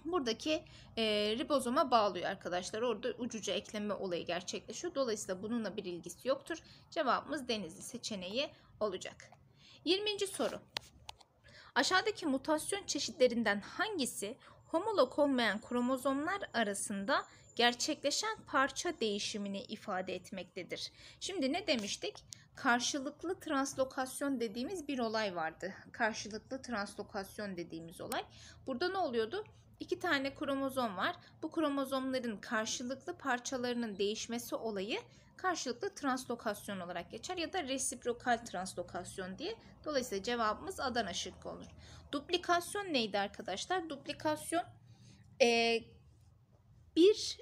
Speaker 1: buradaki e, ribozoma bağlıyor arkadaşlar. Orada ucuca ekleme olayı gerçekleşiyor. Dolayısıyla bununla bir ilgisi yoktur. Cevabımız denizli seçeneği olacak. 20. soru. Aşağıdaki mutasyon çeşitlerinden hangisi homolog olmayan kromozomlar arasında gerçekleşen parça değişimini ifade etmektedir. Şimdi ne demiştik? Karşılıklı translokasyon dediğimiz bir olay vardı. Karşılıklı translokasyon dediğimiz olay. Burada ne oluyordu? İki tane kromozom var. Bu kromozomların karşılıklı parçalarının değişmesi olayı karşılıklı translokasyon olarak geçer ya da resiprokal translokasyon diye. Dolayısıyla cevabımız Adana şıkkı olur. Duplikasyon neydi arkadaşlar? Duplikasyon e, bir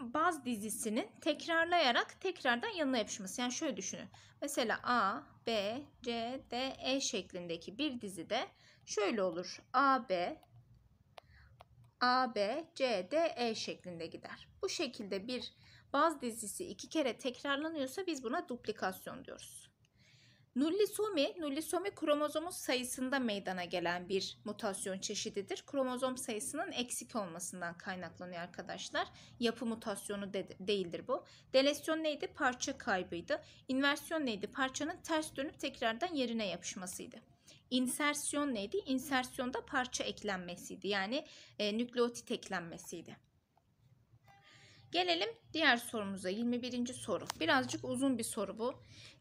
Speaker 1: baz dizisinin tekrarlayarak tekrardan yanına yapışması. Yani şöyle düşünün. Mesela A, B, C, D, E şeklindeki bir dizide şöyle olur. A, B, A, B, C, D, E şeklinde gider. Bu şekilde bir baz dizisi iki kere tekrarlanıyorsa biz buna duplikasyon diyoruz. Nullisomi, nullisomi kromozomun sayısında meydana gelen bir mutasyon çeşididir. Kromozom sayısının eksik olmasından kaynaklanıyor arkadaşlar. Yapı mutasyonu de değildir bu. Delesyon neydi? Parça kaybıydı. İnversiyon neydi? Parçanın ters dönüp tekrardan yerine yapışmasıydı. İnsersiyon neydi? İnsersiyonda parça eklenmesiydi. Yani e, nükleotit eklenmesiydi. Gelelim diğer sorumuza 21. soru. Birazcık uzun bir soru bu.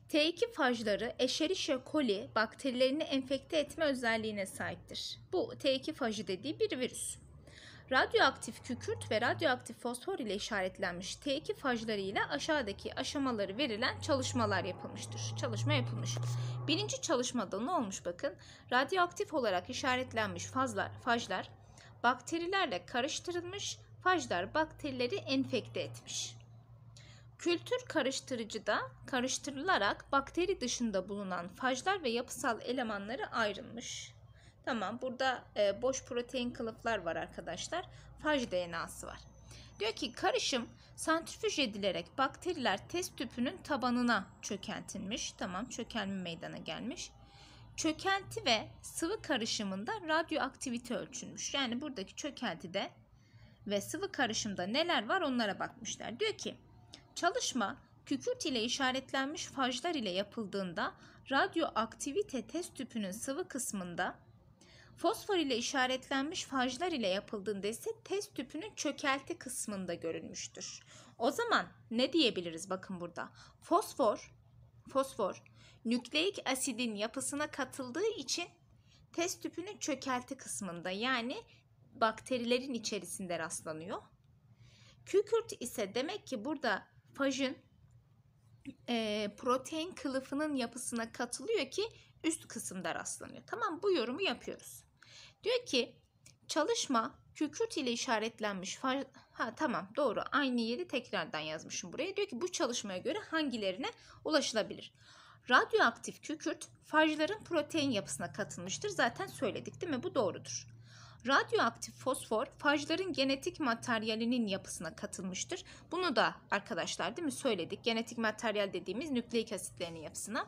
Speaker 1: T2 fajları Escherichia coli bakterilerini enfekte etme özelliğine sahiptir. Bu T2 fajı dediği bir virüs radyoaktif kükürt ve radyoaktif fosfor ile işaretlenmiş T2 fajları ile aşağıdaki aşamaları verilen çalışmalar yapılmıştır. Çalışma yapılmış. Birinci çalışmada ne olmuş bakın? Radyoaktif olarak işaretlenmiş fazlar, fajlar bakterilerle karıştırılmış, fajlar bakterileri enfekte etmiş. Kültür karıştırıcıda karıştırılarak bakteri dışında bulunan fajlar ve yapısal elemanları ayrılmış. Tamam burada e, boş protein kılıflar var arkadaşlar. Faj DNA'sı var. Diyor ki karışım santrifüj edilerek bakteriler test tüpünün tabanına çökentilmiş. Tamam çökelme meydana gelmiş. Çökelti ve sıvı karışımında radyoaktivite ölçülmüş. Yani buradaki çökeltide ve sıvı karışımda neler var onlara bakmışlar. Diyor ki çalışma kükürt ile işaretlenmiş fajlar ile yapıldığında radyoaktivite test tüpünün sıvı kısmında Fosfor ile işaretlenmiş fajlar ile yapıldığında ise test tüpünün çökelti kısmında görünmüştür. O zaman ne diyebiliriz bakın burada? Fosfor, fosfor nükleik asidin yapısına katıldığı için test tüpünün çökelti kısmında yani bakterilerin içerisinde rastlanıyor. Kükürt ise demek ki burada fajın e, protein kılıfının yapısına katılıyor ki üst kısımda rastlanıyor. Tamam bu yorumu yapıyoruz. Diyor ki çalışma kükürt ile işaretlenmiş ha tamam doğru aynı yeri tekrardan yazmışım buraya. Diyor ki bu çalışmaya göre hangilerine ulaşılabilir? Radyoaktif kükürt fajların protein yapısına katılmıştır. Zaten söyledik değil mi? Bu doğrudur. Radyoaktif fosfor fajların genetik materyalinin yapısına katılmıştır. Bunu da arkadaşlar değil mi söyledik. Genetik materyal dediğimiz nükleik asitlerin yapısına.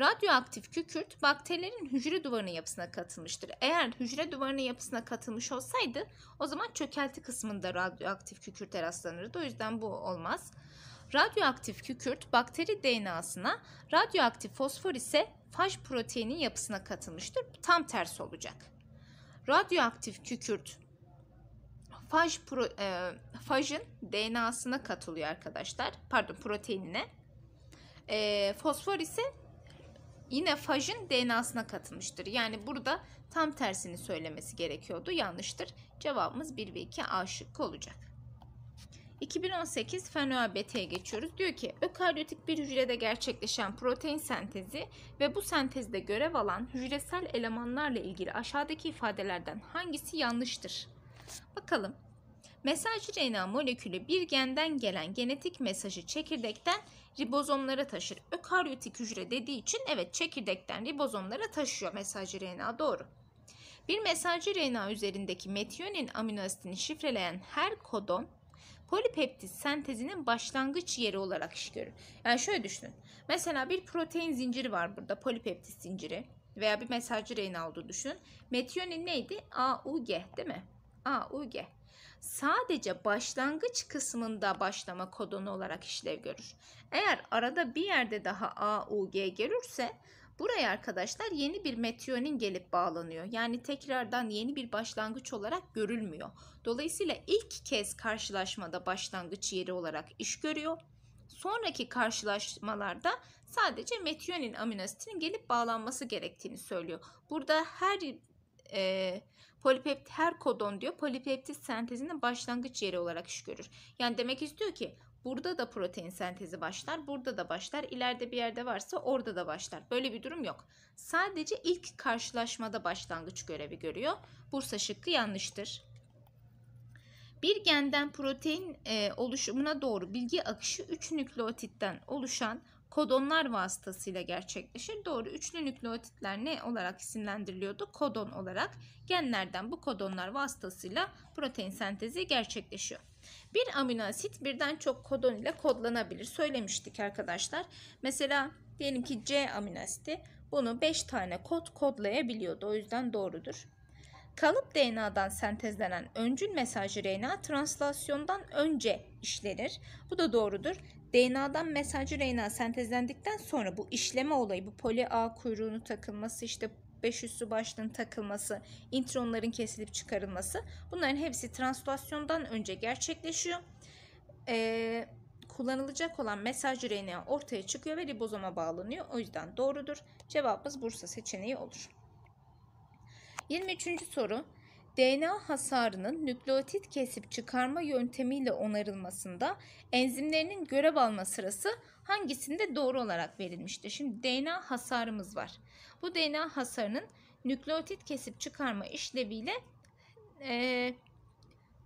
Speaker 1: Radyoaktif kükürt bakterilerin hücre duvarının yapısına katılmıştır. Eğer hücre duvarının yapısına katılmış olsaydı o zaman çökelti kısmında radyoaktif kükürte rastlanırdı. O yüzden bu olmaz. Radyoaktif kükürt bakteri DNA'sına, radyoaktif fosfor ise faj proteinin yapısına katılmıştır. Tam tersi olacak. Radyoaktif kükürt faj pro, e, fajın DNA'sına katılıyor arkadaşlar. Pardon proteinine. E, fosfor ise yine fajın DNA'sına katılmıştır. Yani burada tam tersini söylemesi gerekiyordu. Yanlıştır. Cevabımız 1 ve 2 aşık olacak. 2018 FENÖABT'ye geçiyoruz. Diyor ki ökaryotik bir hücrede gerçekleşen protein sentezi ve bu sentezde görev alan hücresel elemanlarla ilgili aşağıdaki ifadelerden hangisi yanlıştır? Bakalım Mesajcı RNA molekülü bir genden gelen genetik mesajı çekirdekten ribozomlara taşır. Ökaryotik hücre dediği için evet çekirdekten ribozomlara taşıyor mesajcı RNA doğru. Bir mesajcı RNA üzerindeki metiyonin aminoasitini şifreleyen her kodon polipeptit sentezinin başlangıç yeri olarak iş görür. Yani şöyle düşünün. Mesela bir protein zinciri var burada. Polipeptit zinciri veya bir mesajcı RNA olduğunu düşünün. Metiyonin neydi? AUG değil mi? AUG sadece başlangıç kısmında başlama kodonu olarak işlev görür. Eğer arada bir yerde daha AUG görürse buraya arkadaşlar yeni bir metionin gelip bağlanıyor. Yani tekrardan yeni bir başlangıç olarak görülmüyor. Dolayısıyla ilk kez karşılaşmada başlangıç yeri olarak iş görüyor. Sonraki karşılaşmalarda sadece metionin amino gelip bağlanması gerektiğini söylüyor. Burada her e, Polipept her kodon diyor polipeptit sentezinin başlangıç yeri olarak iş görür. Yani demek istiyor ki burada da protein sentezi başlar, burada da başlar, ileride bir yerde varsa orada da başlar. Böyle bir durum yok. Sadece ilk karşılaşmada başlangıç görevi görüyor. Bursa şıkkı yanlıştır. Bir genden protein e, oluşumuna doğru bilgi akışı 3 nükleotitten oluşan kodonlar vasıtasıyla gerçekleşir. Doğru üçlü nükleotitler ne olarak isimlendiriliyordu? Kodon olarak genlerden bu kodonlar vasıtasıyla protein sentezi gerçekleşiyor. Bir amino asit birden çok kodon ile kodlanabilir. Söylemiştik arkadaşlar. Mesela diyelim ki C amino asiti bunu 5 tane kod kodlayabiliyordu. O yüzden doğrudur. Kalıp DNA'dan sentezlenen öncül mesajı RNA translasyondan önce işlenir. Bu da doğrudur. DNA'dan mesajcı RNA sentezlendikten sonra bu işleme olayı, bu poli A kuyruğunu takılması, işte 5 üssü başlığın takılması, intronların kesilip çıkarılması bunların hepsi translasyondan önce gerçekleşiyor. Ee, kullanılacak olan mesajcı RNA ortaya çıkıyor ve ribozoma bağlanıyor. O yüzden doğrudur. Cevabımız Bursa seçeneği olur. 23. soru. DNA hasarının nükleotit kesip çıkarma yöntemiyle onarılmasında enzimlerinin görev alma sırası hangisinde doğru olarak verilmiştir? Şimdi DNA hasarımız var. Bu DNA hasarının nükleotit kesip çıkarma işleviyle e,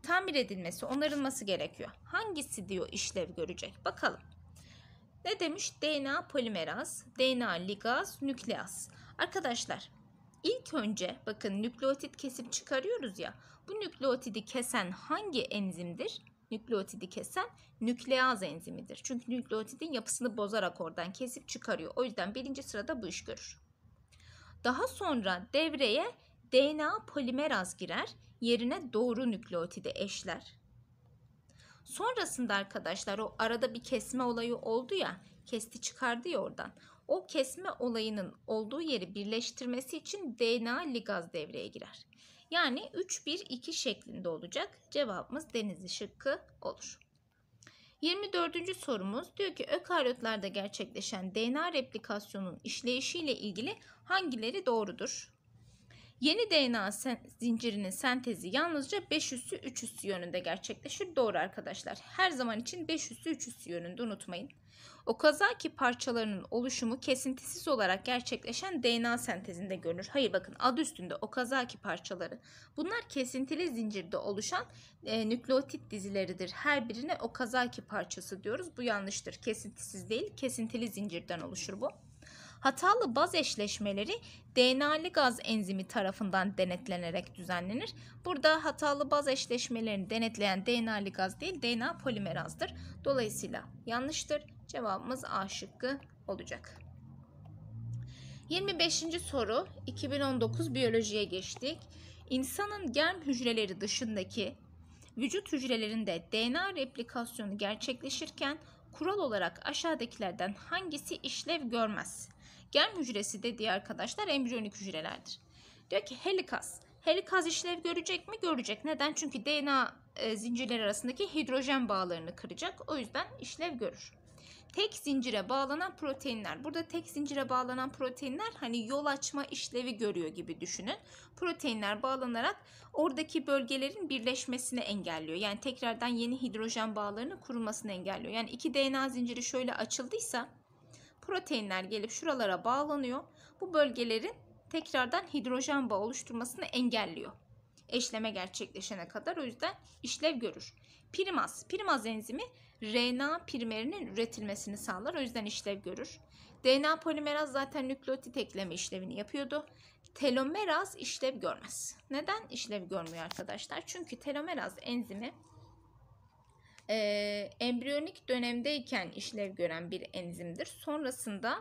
Speaker 1: tamir edilmesi, onarılması gerekiyor. Hangisi diyor işlev görecek? Bakalım. Ne demiş? DNA polimeraz, DNA ligaz, nükleaz. Arkadaşlar İlk önce bakın nükleotit kesip çıkarıyoruz ya. Bu nükleotidi kesen hangi enzimdir? Nükleotidi kesen nükleaz enzimidir. Çünkü nükleotidin yapısını bozarak oradan kesip çıkarıyor. O yüzden birinci sırada bu iş görür. Daha sonra devreye DNA polimeraz girer. Yerine doğru nükleotidi eşler. Sonrasında arkadaşlar o arada bir kesme olayı oldu ya. Kesti çıkardı ya oradan o kesme olayının olduğu yeri birleştirmesi için DNA ligaz devreye girer. Yani 3-1-2 şeklinde olacak. Cevabımız denizli şıkkı olur. 24. sorumuz diyor ki ökaryotlarda gerçekleşen DNA replikasyonun işleyişiyle ilgili hangileri doğrudur? Yeni DNA zincirinin sentezi yalnızca 5 üssü 3 üssü yönünde gerçekleşir. Doğru arkadaşlar. Her zaman için 5 üssü 3 üssü yönünde unutmayın. Okazaki parçalarının oluşumu kesintisiz olarak gerçekleşen DNA sentezinde görünür. Hayır bakın adı üstünde o Okazaki parçaları. Bunlar kesintili zincirde oluşan e, nükleotit dizileridir. Her birine o Okazaki parçası diyoruz. Bu yanlıştır. Kesintisiz değil, kesintili zincirden oluşur bu. Hatalı baz eşleşmeleri DNA ligaz enzimi tarafından denetlenerek düzenlenir. Burada hatalı baz eşleşmelerini denetleyen DNA ligaz değil DNA polimerazdır. Dolayısıyla yanlıştır. Cevabımız A şıkkı olacak. 25. soru 2019 biyolojiye geçtik. İnsanın germ hücreleri dışındaki vücut hücrelerinde DNA replikasyonu gerçekleşirken kural olarak aşağıdakilerden hangisi işlev görmez? Germ hücresi dediği arkadaşlar embriyonik hücrelerdir. Diyor ki helikaz. Helikaz işlev görecek mi? Görecek. Neden? Çünkü DNA e, zincirleri arasındaki hidrojen bağlarını kıracak. O yüzden işlev görür. Tek zincire bağlanan proteinler. Burada tek zincire bağlanan proteinler hani yol açma işlevi görüyor gibi düşünün. Proteinler bağlanarak oradaki bölgelerin birleşmesini engelliyor. Yani tekrardan yeni hidrojen bağlarının kurulmasını engelliyor. Yani iki DNA zinciri şöyle açıldıysa proteinler gelip şuralara bağlanıyor. Bu bölgelerin tekrardan hidrojen bağı oluşturmasını engelliyor. Eşleme gerçekleşene kadar o yüzden işlev görür. Primaz, primaz enzimi RNA primerinin üretilmesini sağlar. O yüzden işlev görür. DNA polimeraz zaten nükleotit ekleme işlevini yapıyordu. Telomeraz işlev görmez. Neden işlev görmüyor arkadaşlar? Çünkü telomeraz enzimi e, embriyonik dönemdeyken işlev gören bir enzimdir. Sonrasında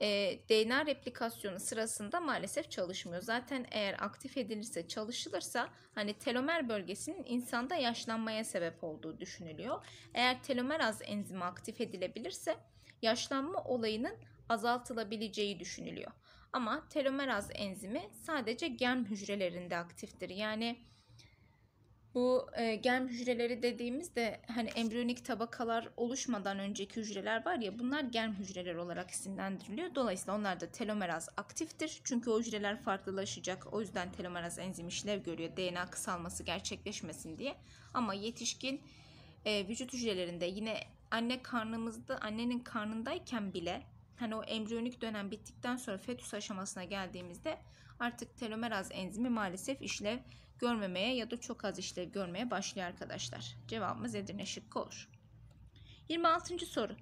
Speaker 1: e, DNA replikasyonu sırasında maalesef çalışmıyor. Zaten eğer aktif edilirse çalışılırsa hani telomer bölgesinin insanda yaşlanmaya sebep olduğu düşünülüyor. Eğer telomeraz enzimi aktif edilebilirse yaşlanma olayının azaltılabileceği düşünülüyor. Ama telomeraz enzimi sadece germ hücrelerinde aktiftir. Yani bu e, germ hücreleri dediğimiz de hani embriyonik tabakalar oluşmadan önceki hücreler var ya bunlar germ hücreler olarak isimlendiriliyor. Dolayısıyla onlar da telomeraz aktiftir. Çünkü o hücreler farklılaşacak. O yüzden telomeraz enzim işlev görüyor DNA kısalması gerçekleşmesin diye. Ama yetişkin e, vücut hücrelerinde yine anne karnımızda annenin karnındayken bile hani o embriyonik dönem bittikten sonra fetüs aşamasına geldiğimizde artık telomeraz enzimi maalesef işlev görmemeye ya da çok az işlev görmeye başlıyor arkadaşlar. Cevabımız Edirne şıkkı olur. 26. soru.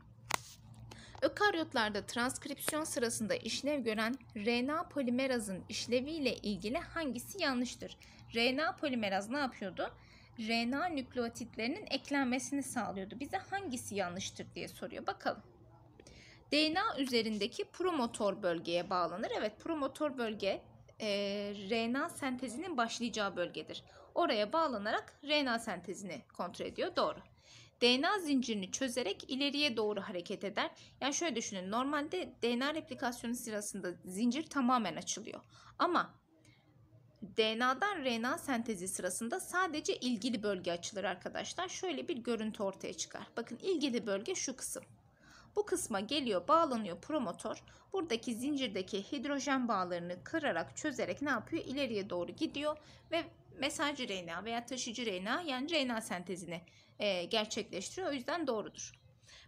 Speaker 1: Ökaryotlarda transkripsiyon sırasında işlev gören RNA polimerazın işleviyle ilgili hangisi yanlıştır? RNA polimeraz ne yapıyordu? RNA nükleotitlerinin eklenmesini sağlıyordu. Bize hangisi yanlıştır diye soruyor. Bakalım. DNA üzerindeki promotor bölgeye bağlanır. Evet promotor bölge e, RNA sentezinin başlayacağı bölgedir. Oraya bağlanarak RNA sentezini kontrol ediyor. Doğru. DNA zincirini çözerek ileriye doğru hareket eder. Yani şöyle düşünün normalde DNA replikasyonu sırasında zincir tamamen açılıyor. Ama DNA'dan RNA sentezi sırasında sadece ilgili bölge açılır arkadaşlar. Şöyle bir görüntü ortaya çıkar. Bakın ilgili bölge şu kısım. Bu kısma geliyor bağlanıyor promotor. Buradaki zincirdeki hidrojen bağlarını kırarak çözerek ne yapıyor? İleriye doğru gidiyor ve mesajcı RNA veya taşıcı RNA yani RNA sentezini e, gerçekleştiriyor. O yüzden doğrudur.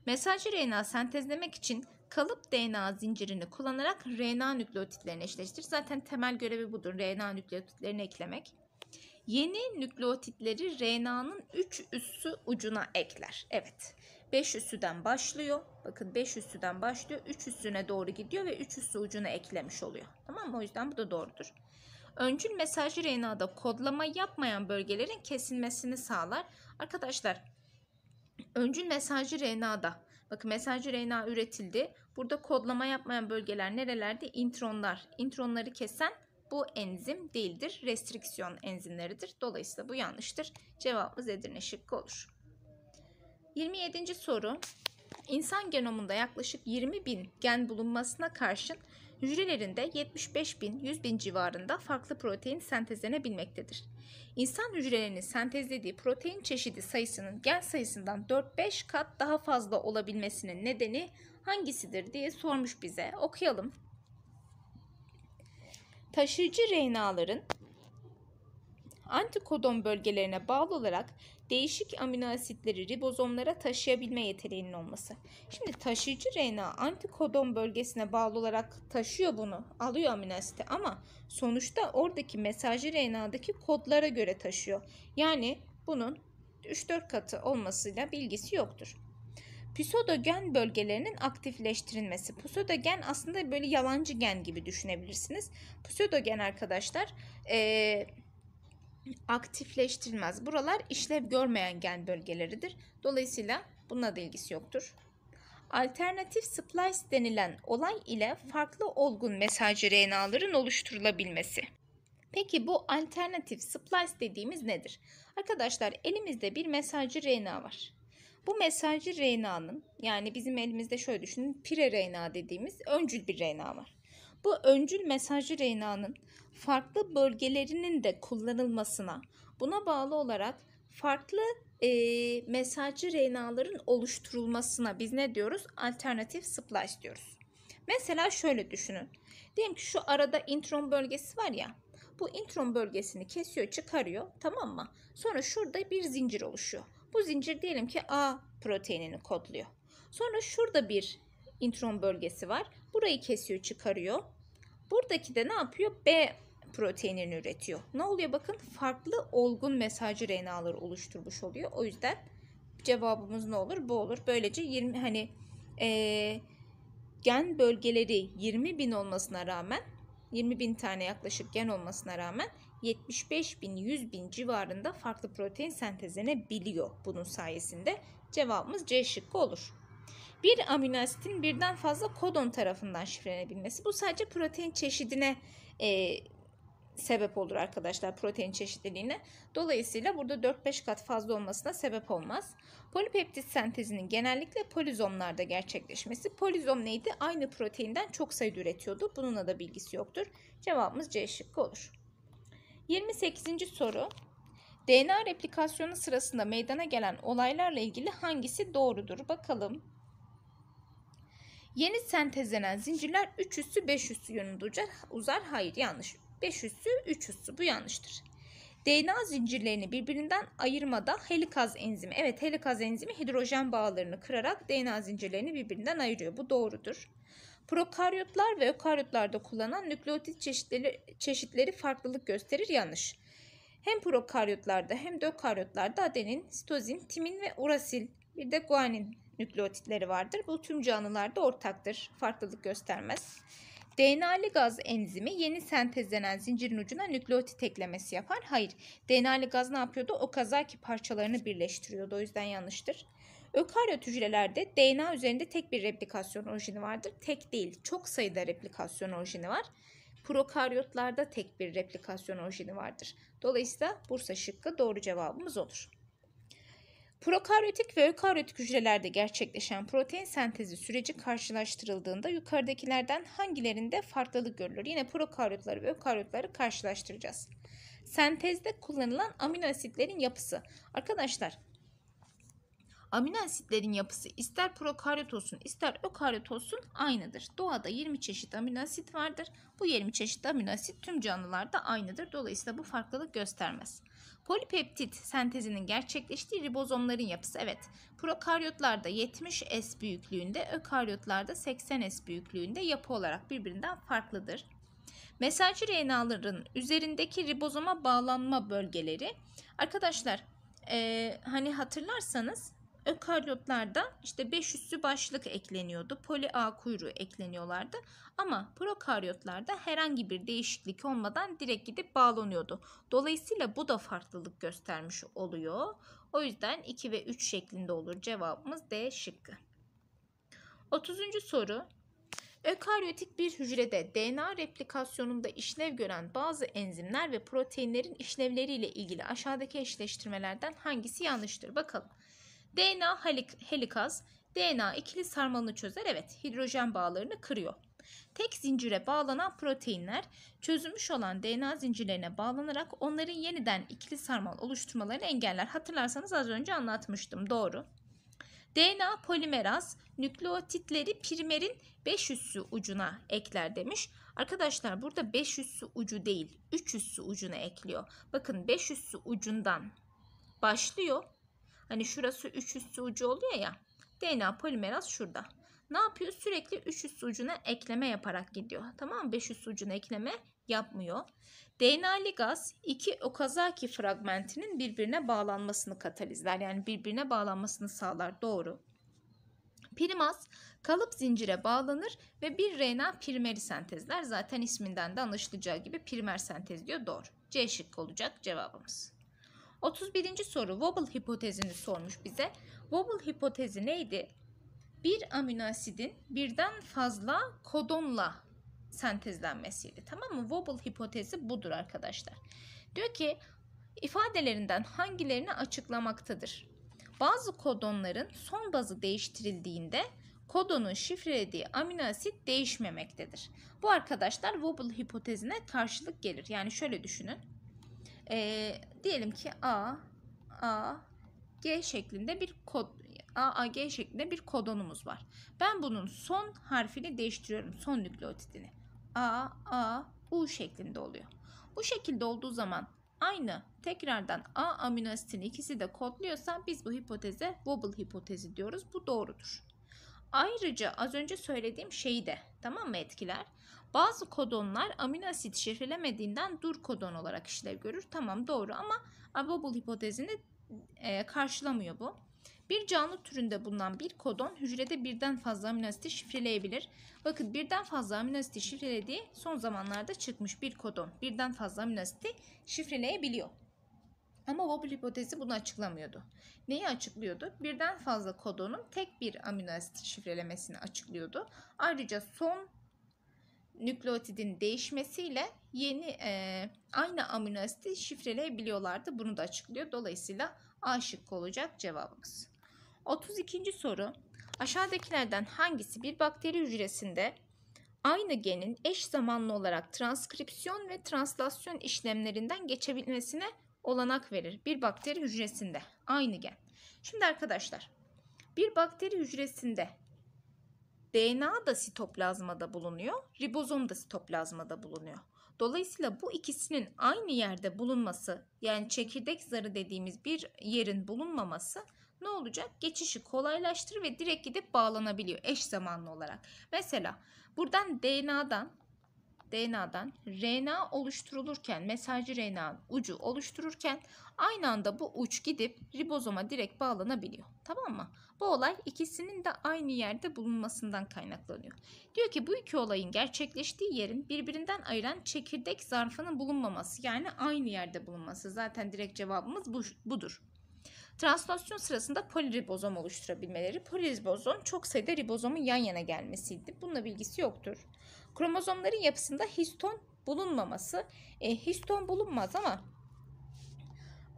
Speaker 1: Mesajcı RNA sentezlemek için kalıp DNA zincirini kullanarak RNA nükleotitlerini eşleştir. Zaten temel görevi budur RNA nükleotitlerini eklemek. Yeni nükleotitleri RNA'nın 3 üssü ucuna ekler. Evet. 5 üssüden başlıyor. Bakın 5 üssüden başlıyor. 3 üssüne doğru gidiyor ve 3 üssü ucuna eklemiş oluyor. Tamam mı? O yüzden bu da doğrudur. Öncül mesaj RNA'da kodlama yapmayan bölgelerin kesilmesini sağlar. Arkadaşlar öncül mesajcı RNA'da bakın mesajcı RNA üretildi. Burada kodlama yapmayan bölgeler nerelerde? İntronlar. İntronları kesen bu enzim değildir. Restriksiyon enzimleridir. Dolayısıyla bu yanlıştır. Cevabımız Edirne şıkkı olur. 27. soru. İnsan genomunda yaklaşık 20 bin gen bulunmasına karşın hücrelerinde 75 bin 100 bin civarında farklı protein sentezlenebilmektedir. İnsan hücrelerinin sentezlediği protein çeşidi sayısının gen sayısından 4-5 kat daha fazla olabilmesinin nedeni hangisidir diye sormuş bize. Okuyalım. Taşıyıcı RNA'ların antikodon bölgelerine bağlı olarak değişik amino asitleri ribozomlara taşıyabilme yeteneğinin olması. Şimdi taşıyıcı RNA antikodon bölgesine bağlı olarak taşıyor bunu, alıyor amino asiti ama sonuçta oradaki mesajı RNA'daki kodlara göre taşıyor. Yani bunun 3-4 katı olmasıyla bilgisi yoktur pseudogen bölgelerinin aktifleştirilmesi. Pseudogen aslında böyle yalancı gen gibi düşünebilirsiniz. Pseudogen arkadaşlar e, aktifleştirilmez. Buralar işlev görmeyen gen bölgeleridir. Dolayısıyla bununla da ilgisi yoktur. Alternatif splice denilen olay ile farklı olgun mesaj RNA'ların oluşturulabilmesi. Peki bu alternatif splice dediğimiz nedir? Arkadaşlar elimizde bir mesajcı RNA var. Bu mesajcı RNA'nın yani bizim elimizde şöyle düşünün pire RNA dediğimiz öncül bir RNA var. Bu öncül mesajcı Reyna'nın farklı bölgelerinin de kullanılmasına, buna bağlı olarak farklı e, mesajcı RNA'ların oluşturulmasına biz ne diyoruz? Alternatif splice diyoruz. Mesela şöyle düşünün. Diyelim ki şu arada intron bölgesi var ya. Bu intron bölgesini kesiyor, çıkarıyor, tamam mı? Sonra şurada bir zincir oluşuyor. Bu zincir diyelim ki A proteinini kodluyor. Sonra şurada bir intron bölgesi var. Burayı kesiyor, çıkarıyor. Buradaki de ne yapıyor? B proteinini üretiyor. Ne oluyor bakın? Farklı olgun mesajcı RNA'ları oluşturmuş oluyor. O yüzden cevabımız ne olur? Bu olur. Böylece 20 hani e, gen bölgeleri 20 bin olmasına rağmen 20 bin tane yaklaşık gen olmasına rağmen 75 bin 100 bin civarında farklı protein sentezlenebiliyor bunun sayesinde. Cevabımız C şıkkı olur bir amino asitin birden fazla kodon tarafından şifrelenebilmesi. Bu sadece protein çeşidine e, sebep olur arkadaşlar protein çeşitliliğine. Dolayısıyla burada 4-5 kat fazla olmasına sebep olmaz. Polipeptit sentezinin genellikle polizomlarda gerçekleşmesi. Polizom neydi? Aynı proteinden çok sayıda üretiyordu. Bununla da bilgisi yoktur. Cevabımız C şıkkı olur. 28. soru. DNA replikasyonu sırasında meydana gelen olaylarla ilgili hangisi doğrudur? Bakalım. Yeni sentezlenen zincirler 3 üssü 5 üssü yönünde uzar. Uzar, Hayır yanlış. 5 üssü 3 üssü bu yanlıştır. DNA zincirlerini birbirinden ayırmada helikaz enzimi. Evet helikaz enzimi hidrojen bağlarını kırarak DNA zincirlerini birbirinden ayırıyor. Bu doğrudur. Prokaryotlar ve ökaryotlarda kullanılan nükleotit çeşitleri, çeşitleri farklılık gösterir yanlış. Hem prokaryotlarda hem de ökaryotlarda adenin, sitozin, timin ve urasil bir de guanin nükleotitleri vardır. Bu tüm canlılarda ortaktır. Farklılık göstermez. DNA'lı gaz enzimi yeni sentezlenen zincirin ucuna nükleotit eklemesi yapar. Hayır. DNA'lı gaz ne yapıyordu? O kazaki parçalarını birleştiriyordu. O yüzden yanlıştır. Ökaryot hücrelerde DNA üzerinde tek bir replikasyon orijini vardır. Tek değil, çok sayıda replikasyon orijini var. Prokaryotlarda tek bir replikasyon orijini vardır. Dolayısıyla Bursa şıkkı doğru cevabımız olur. Prokaryotik ve ökaryotik hücrelerde gerçekleşen protein sentezi süreci karşılaştırıldığında yukarıdakilerden hangilerinde farklılık görülür? Yine prokaryotları ve ökaryotları karşılaştıracağız. Sentezde kullanılan amino asitlerin yapısı. Arkadaşlar amino asitlerin yapısı ister prokaryot olsun ister ökaryot olsun aynıdır. Doğada 20 çeşit amino asit vardır. Bu 20 çeşit amino asit tüm canlılarda aynıdır. Dolayısıyla bu farklılık göstermez. Polipeptit sentezinin gerçekleştiği ribozomların yapısı evet. Prokaryotlarda 70S büyüklüğünde, ökaryotlarda 80S büyüklüğünde yapı olarak birbirinden farklıdır. Mesajcı RNA'ların üzerindeki ribozoma bağlanma bölgeleri arkadaşlar e, hani hatırlarsanız Ökaryotlarda işte 5 üssü başlık ekleniyordu. Poli A kuyruğu ekleniyorlardı. Ama prokaryotlarda herhangi bir değişiklik olmadan direkt gidip bağlanıyordu. Dolayısıyla bu da farklılık göstermiş oluyor. O yüzden 2 ve 3 şeklinde olur cevabımız D şıkkı. 30. soru. Ökaryotik bir hücrede DNA replikasyonunda işlev gören bazı enzimler ve proteinlerin işlevleriyle ilgili aşağıdaki eşleştirmelerden hangisi yanlıştır? Bakalım. DNA helikaz DNA ikili sarmalını çözer. Evet hidrojen bağlarını kırıyor. Tek zincire bağlanan proteinler çözülmüş olan DNA zincirlerine bağlanarak onların yeniden ikili sarmal oluşturmalarını engeller. Hatırlarsanız az önce anlatmıştım. Doğru. DNA polimeraz nükleotitleri primerin 5 üssü ucuna ekler demiş. Arkadaşlar burada 5 üssü ucu değil 3 üssü ucuna ekliyor. Bakın 5 üssü ucundan başlıyor. Hani şurası 3 üstü ucu oluyor ya. DNA polimeraz şurada. Ne yapıyor? Sürekli 3 üstü ucuna ekleme yaparak gidiyor. Tamam mı? 5 üstü ucuna ekleme yapmıyor. DNA ligaz iki Okazaki fragmentinin birbirine bağlanmasını katalizler. Yani birbirine bağlanmasını sağlar. Doğru. Primaz kalıp zincire bağlanır ve bir RNA primeri sentezler. Zaten isminden de anlaşılacağı gibi primer sentez diyor. Doğru. C şıkkı olacak cevabımız. 31. soru Wobble hipotezini sormuş bize. Wobble hipotezi neydi? Bir aminoasidin birden fazla kodonla sentezlenmesiydi. Tamam mı? Wobble hipotezi budur arkadaşlar. Diyor ki ifadelerinden hangilerini açıklamaktadır? Bazı kodonların son bazı değiştirildiğinde kodonun şifrelediği amino değişmemektedir. Bu arkadaşlar Wobble hipotezine karşılık gelir. Yani şöyle düşünün. E, diyelim ki A, A, G şeklinde bir kod AAG şeklinde bir kodonumuz var. Ben bunun son harfini değiştiriyorum. Son nükleotidini. A, A, U şeklinde oluyor. Bu şekilde olduğu zaman aynı tekrardan A amino asitin ikisi de kodluyorsa biz bu hipoteze wobble hipotezi diyoruz. Bu doğrudur. Ayrıca az önce söylediğim şeyi de tamam mı etkiler? Bazı kodonlar amino asit şifrelemediğinden dur kodon olarak işlev görür. Tamam doğru ama abobul hipotezini e, karşılamıyor bu. Bir canlı türünde bulunan bir kodon hücrede birden fazla amino asiti şifreleyebilir. Bakın birden fazla amino asiti şifrelediği son zamanlarda çıkmış bir kodon. Birden fazla amino asiti şifreleyebiliyor. Ama Wobble hipotezi bunu açıklamıyordu. Neyi açıklıyordu? Birden fazla kodonun tek bir amino asit şifrelemesini açıklıyordu. Ayrıca son nükleotidin değişmesiyle yeni e, aynı amino asidi şifreleyebiliyorlardı. Bunu da açıklıyor. Dolayısıyla A şıkkı olacak cevabımız. 32. soru. Aşağıdakilerden hangisi bir bakteri hücresinde aynı genin eş zamanlı olarak transkripsiyon ve translasyon işlemlerinden geçebilmesine olanak verir bir bakteri hücresinde aynı gen. Şimdi arkadaşlar bir bakteri hücresinde DNA da sitoplazmada bulunuyor, ribozom da sitoplazmada bulunuyor. Dolayısıyla bu ikisinin aynı yerde bulunması yani çekirdek zarı dediğimiz bir yerin bulunmaması ne olacak? Geçişi kolaylaştırır ve direkt gidip bağlanabiliyor eş zamanlı olarak. Mesela buradan DNA'dan DNA'dan RNA oluşturulurken mesajcı RNA'nın ucu oluştururken aynı anda bu uç gidip ribozoma direkt bağlanabiliyor. Tamam mı? Bu olay ikisinin de aynı yerde bulunmasından kaynaklanıyor. Diyor ki bu iki olayın gerçekleştiği yerin birbirinden ayıran çekirdek zarfının bulunmaması yani aynı yerde bulunması. Zaten direkt cevabımız bu, budur. Translasyon sırasında poliribozom oluşturabilmeleri. Poliribozom çok sayıda ribozomun yan yana gelmesiydi. Bununla bilgisi yoktur. Kromozomların yapısında histon bulunmaması. E, histon bulunmaz ama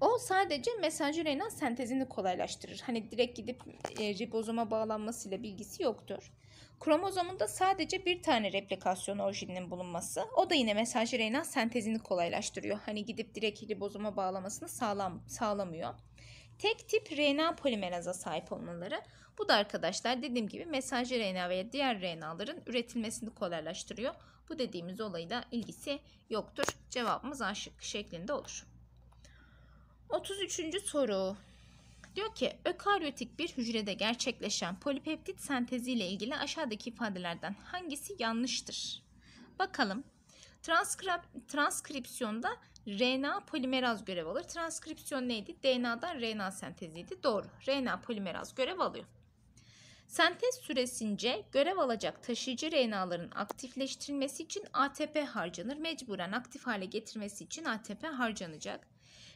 Speaker 1: o sadece mesajı RNA sentezini kolaylaştırır. Hani direkt gidip e, ribozoma bağlanmasıyla bilgisi yoktur. Kromozomunda sadece bir tane replikasyon orijininin bulunması. O da yine mesajı RNA sentezini kolaylaştırıyor. Hani gidip direkt ribozoma bağlamasını sağlam, sağlamıyor. Tek tip RNA polimeraza sahip olmaları. Bu da arkadaşlar dediğim gibi mesajcı RNA ve diğer RNA'ların üretilmesini kolaylaştırıyor. Bu dediğimiz olayla ilgisi yoktur. Cevabımız A şıkkı şeklinde olur. 33. soru. Diyor ki ökaryotik bir hücrede gerçekleşen polipeptit sentezi ile ilgili aşağıdaki ifadelerden hangisi yanlıştır? Bakalım. Transkrip, transkripsiyonda RNA polimeraz görev alır. Transkripsiyon neydi? DNA'dan RNA senteziydi. Doğru. RNA polimeraz görev alıyor. Sentez süresince görev alacak taşıyıcı RNA'ların aktifleştirilmesi için ATP harcanır. Mecburen aktif hale getirmesi için ATP harcanacak.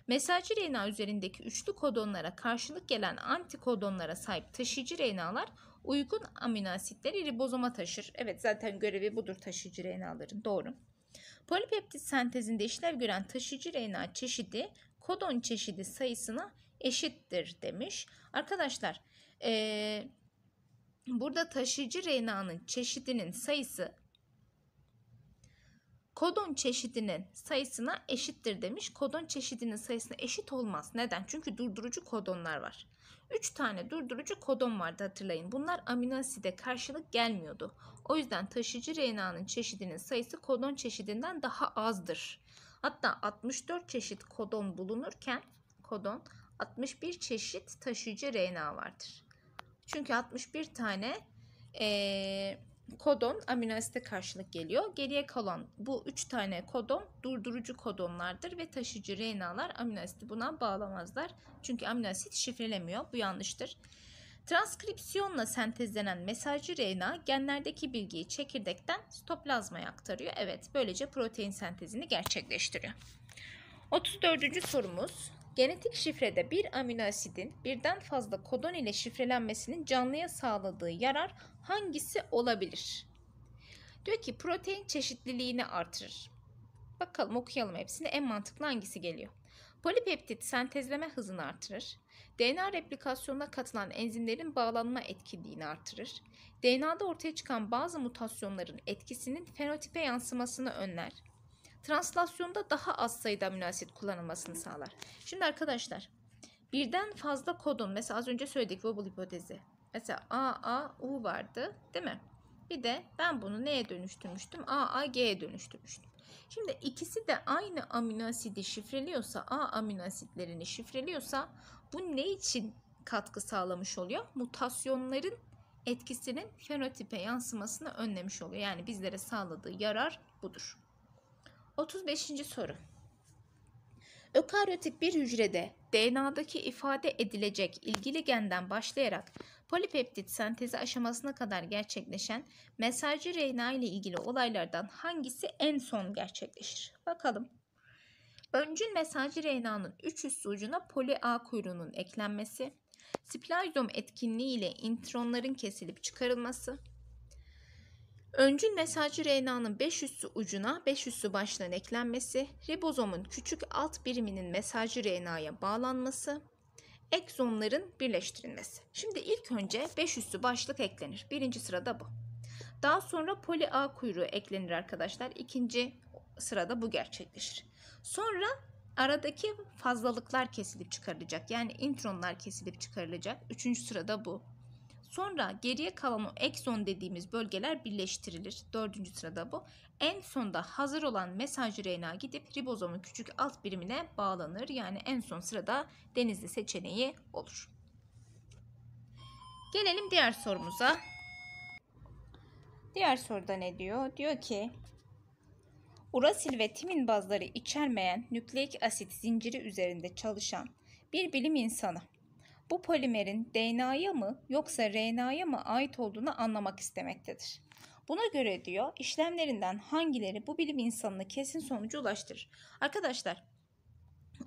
Speaker 1: Mesajcı RNA üzerindeki üçlü kodonlara karşılık gelen antikodonlara sahip taşıyıcı RNA'lar uygun amino asitleri ribozoma taşır. Evet zaten görevi budur taşıyıcı RNA'ların doğru. Polipeptit sentezinde işlev gören taşıyıcı RNA çeşidi kodon çeşidi sayısına eşittir demiş. Arkadaşlar ee, Burada taşıyıcı RNA'nın çeşidinin sayısı kodon çeşidinin sayısına eşittir demiş. Kodon çeşidinin sayısına eşit olmaz. Neden? Çünkü durdurucu kodonlar var. 3 tane durdurucu kodon vardı hatırlayın. Bunlar amino aside karşılık gelmiyordu. O yüzden taşıyıcı RNA'nın çeşidinin sayısı kodon çeşidinden daha azdır. Hatta 64 çeşit kodon bulunurken kodon 61 çeşit taşıyıcı RNA vardır. Çünkü 61 tane e, kodon amino asite karşılık geliyor. Geriye kalan bu 3 tane kodon durdurucu kodonlardır ve taşıcı RNA'lar amino asiti buna bağlamazlar. Çünkü amino asit şifrelemiyor. Bu yanlıştır. Transkripsiyonla sentezlenen mesajcı RNA genlerdeki bilgiyi çekirdekten stoplazmaya aktarıyor. Evet böylece protein sentezini gerçekleştiriyor. 34. sorumuz Genetik şifrede bir amino asidin birden fazla kodon ile şifrelenmesinin canlıya sağladığı yarar hangisi olabilir? Diyor ki protein çeşitliliğini artırır. Bakalım okuyalım hepsini en mantıklı hangisi geliyor? Polipeptit sentezleme hızını artırır. DNA replikasyonuna katılan enzimlerin bağlanma etkinliğini artırır. DNA'da ortaya çıkan bazı mutasyonların etkisinin fenotipe yansımasını önler Translasyonda daha az sayıda münasit kullanılmasını sağlar. Şimdi arkadaşlar birden fazla kodun mesela az önce söyledik Wobble hipotezi. Mesela A, A, U vardı değil mi? Bir de ben bunu neye dönüştürmüştüm? A, A, G'ye dönüştürmüştüm. Şimdi ikisi de aynı amino şifreliyorsa, A amino şifreliyorsa bu ne için katkı sağlamış oluyor? Mutasyonların etkisinin fenotipe yansımasını önlemiş oluyor. Yani bizlere sağladığı yarar budur. 35. soru. Ökaryotik bir hücrede DNA'daki ifade edilecek ilgili genden başlayarak polipeptit sentezi aşamasına kadar gerçekleşen mesajcı RNA ile ilgili olaylardan hangisi en son gerçekleşir? Bakalım. Öncül mesajcı RNA'nın üç üst ucuna poli A kuyruğunun eklenmesi, splazom etkinliği ile intronların kesilip çıkarılması, Öncül mesajcı RNA'nın 5 ucuna 5 üssü eklenmesi, ribozomun küçük alt biriminin mesajcı RNA'ya bağlanması, egzonların birleştirilmesi. Şimdi ilk önce 5 başlık eklenir. Birinci sırada bu. Daha sonra poli A kuyruğu eklenir arkadaşlar. İkinci sırada bu gerçekleşir. Sonra aradaki fazlalıklar kesilip çıkarılacak. Yani intronlar kesilip çıkarılacak. Üçüncü sırada bu. Sonra geriye kalan o ekson dediğimiz bölgeler birleştirilir. Dördüncü sırada bu. En sonda hazır olan mesaj RNA gidip ribozomun küçük alt birimine bağlanır. Yani en son sırada denizli seçeneği olur. Gelelim diğer sorumuza. Diğer soruda ne diyor? Diyor ki Urasil ve timin bazları içermeyen nükleik asit zinciri üzerinde çalışan bir bilim insanı bu polimerin DNA'ya mı yoksa RNA'ya mı ait olduğunu anlamak istemektedir. Buna göre diyor işlemlerinden hangileri bu bilim insanına kesin sonucu ulaştırır. Arkadaşlar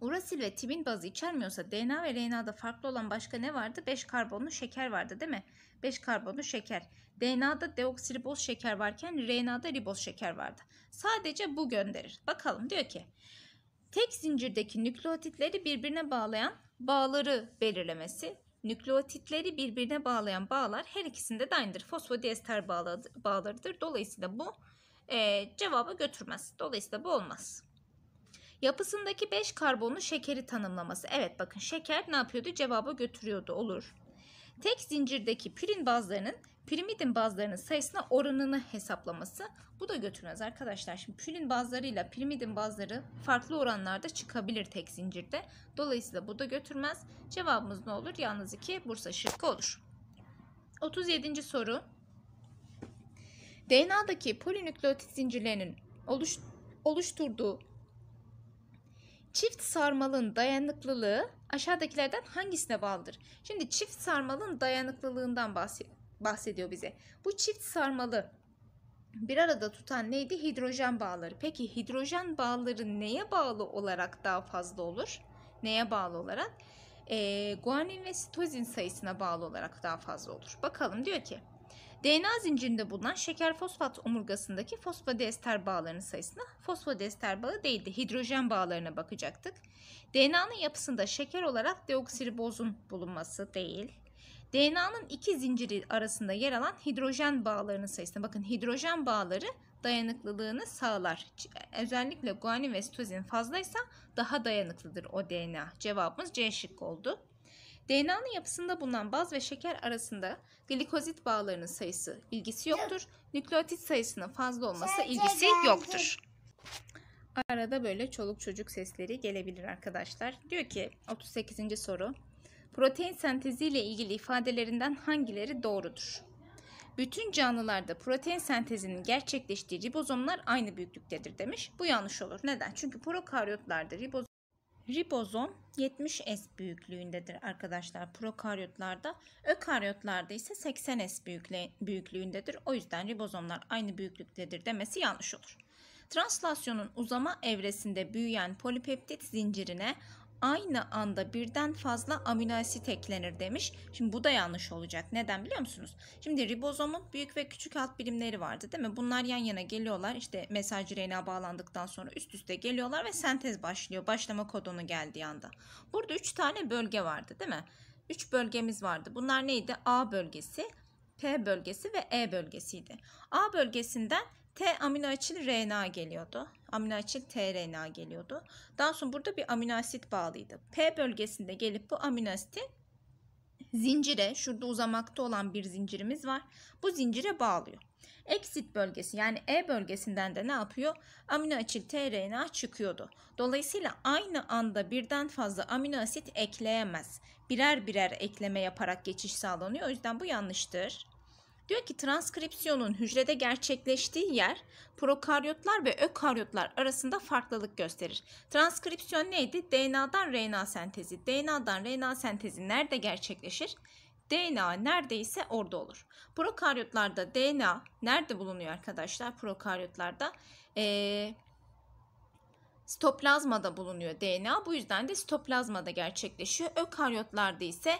Speaker 1: Urasil ve timin bazı içermiyorsa DNA ve RNA'da farklı olan başka ne vardı? 5 karbonlu şeker vardı değil mi? 5 karbonlu şeker. DNA'da deoksiriboz şeker varken RNA'da riboz şeker vardı. Sadece bu gönderir. Bakalım diyor ki tek zincirdeki nükleotitleri birbirine bağlayan bağları belirlemesi. Nükleotitleri birbirine bağlayan bağlar her ikisinde de aynıdır. Fosfodiester bağlarıdır. Dolayısıyla bu e, cevaba götürmez. Dolayısıyla bu olmaz. Yapısındaki 5 karbonlu şekeri tanımlaması. Evet bakın şeker ne yapıyordu? Cevaba götürüyordu olur. Tek zincirdeki pirin bazlarının pirimidin bazlarının sayısına oranını hesaplaması. Bu da götürmez arkadaşlar. Şimdi pülün bazlarıyla pirimidin bazları farklı oranlarda çıkabilir tek zincirde. Dolayısıyla bu da götürmez. Cevabımız ne olur? Yalnız 2 Bursa şıkkı olur. 37. soru. DNA'daki polinükleotit zincirlerinin oluş, oluşturduğu çift sarmalın dayanıklılığı aşağıdakilerden hangisine bağlıdır? Şimdi çift sarmalın dayanıklılığından bahsediyoruz bahsediyor bize. Bu çift sarmalı bir arada tutan neydi? Hidrojen bağları. Peki hidrojen bağları neye bağlı olarak daha fazla olur? Neye bağlı olarak? E, guanin ve sitozin sayısına bağlı olarak daha fazla olur. Bakalım diyor ki DNA zincirinde bulunan şeker fosfat omurgasındaki fosfodiester bağlarının sayısına fosfodiester bağı değil de hidrojen bağlarına bakacaktık. DNA'nın yapısında şeker olarak deoksiribozun bulunması değil. DNA'nın iki zinciri arasında yer alan hidrojen bağlarının sayısına bakın hidrojen bağları dayanıklılığını sağlar. E, özellikle guanin ve sitozin fazlaysa daha dayanıklıdır o DNA. Cevabımız C şıkkı oldu. DNA'nın yapısında bulunan baz ve şeker arasında glikozit bağlarının sayısı ilgisi yoktur. Nükleotit sayısının fazla olması ilgisi yoktur. Arada böyle çoluk çocuk sesleri gelebilir arkadaşlar. Diyor ki 38. soru Protein sentezi ile ilgili ifadelerinden hangileri doğrudur? Bütün canlılarda protein sentezinin gerçekleştiği ribozomlar aynı büyüklüktedir demiş. Bu yanlış olur. Neden? Çünkü prokaryotlarda ribozom Ribozom 70S büyüklüğündedir arkadaşlar prokaryotlarda. Ökaryotlarda ise 80S büyüklüğündedir. O yüzden ribozomlar aynı büyüklüktedir demesi yanlış olur. Translasyonun uzama evresinde büyüyen polipeptit zincirine aynı anda birden fazla amino asit eklenir demiş. Şimdi bu da yanlış olacak. Neden biliyor musunuz? Şimdi ribozomun büyük ve küçük alt birimleri vardı değil mi? Bunlar yan yana geliyorlar. İşte mesaj RNA bağlandıktan sonra üst üste geliyorlar ve sentez başlıyor. Başlama kodonu geldiği anda. Burada 3 tane bölge vardı değil mi? 3 bölgemiz vardı. Bunlar neydi? A bölgesi, P bölgesi ve E bölgesiydi. A bölgesinden T aminoaçil RNA geliyordu. Aminoaçil tRNA geliyordu. Daha sonra burada bir aminoasit bağlıydı. P bölgesinde gelip bu aminoasiti zincire, şurada uzamakta olan bir zincirimiz var. Bu zincire bağlıyor. Exit bölgesi yani E bölgesinden de ne yapıyor? Aminoaçil tRNA çıkıyordu. Dolayısıyla aynı anda birden fazla aminoasit ekleyemez. Birer birer ekleme yaparak geçiş sağlanıyor. O yüzden bu yanlıştır. Diyor ki transkripsiyonun hücrede gerçekleştiği yer prokaryotlar ve ökaryotlar arasında farklılık gösterir. Transkripsiyon neydi? DNA'dan RNA sentezi. DNA'dan RNA sentezi nerede gerçekleşir? DNA neredeyse orada olur. Prokaryotlarda DNA nerede bulunuyor arkadaşlar? Prokaryotlarda ee, stoplazmada bulunuyor DNA. Bu yüzden de stoplazmada gerçekleşiyor. Ökaryotlarda ise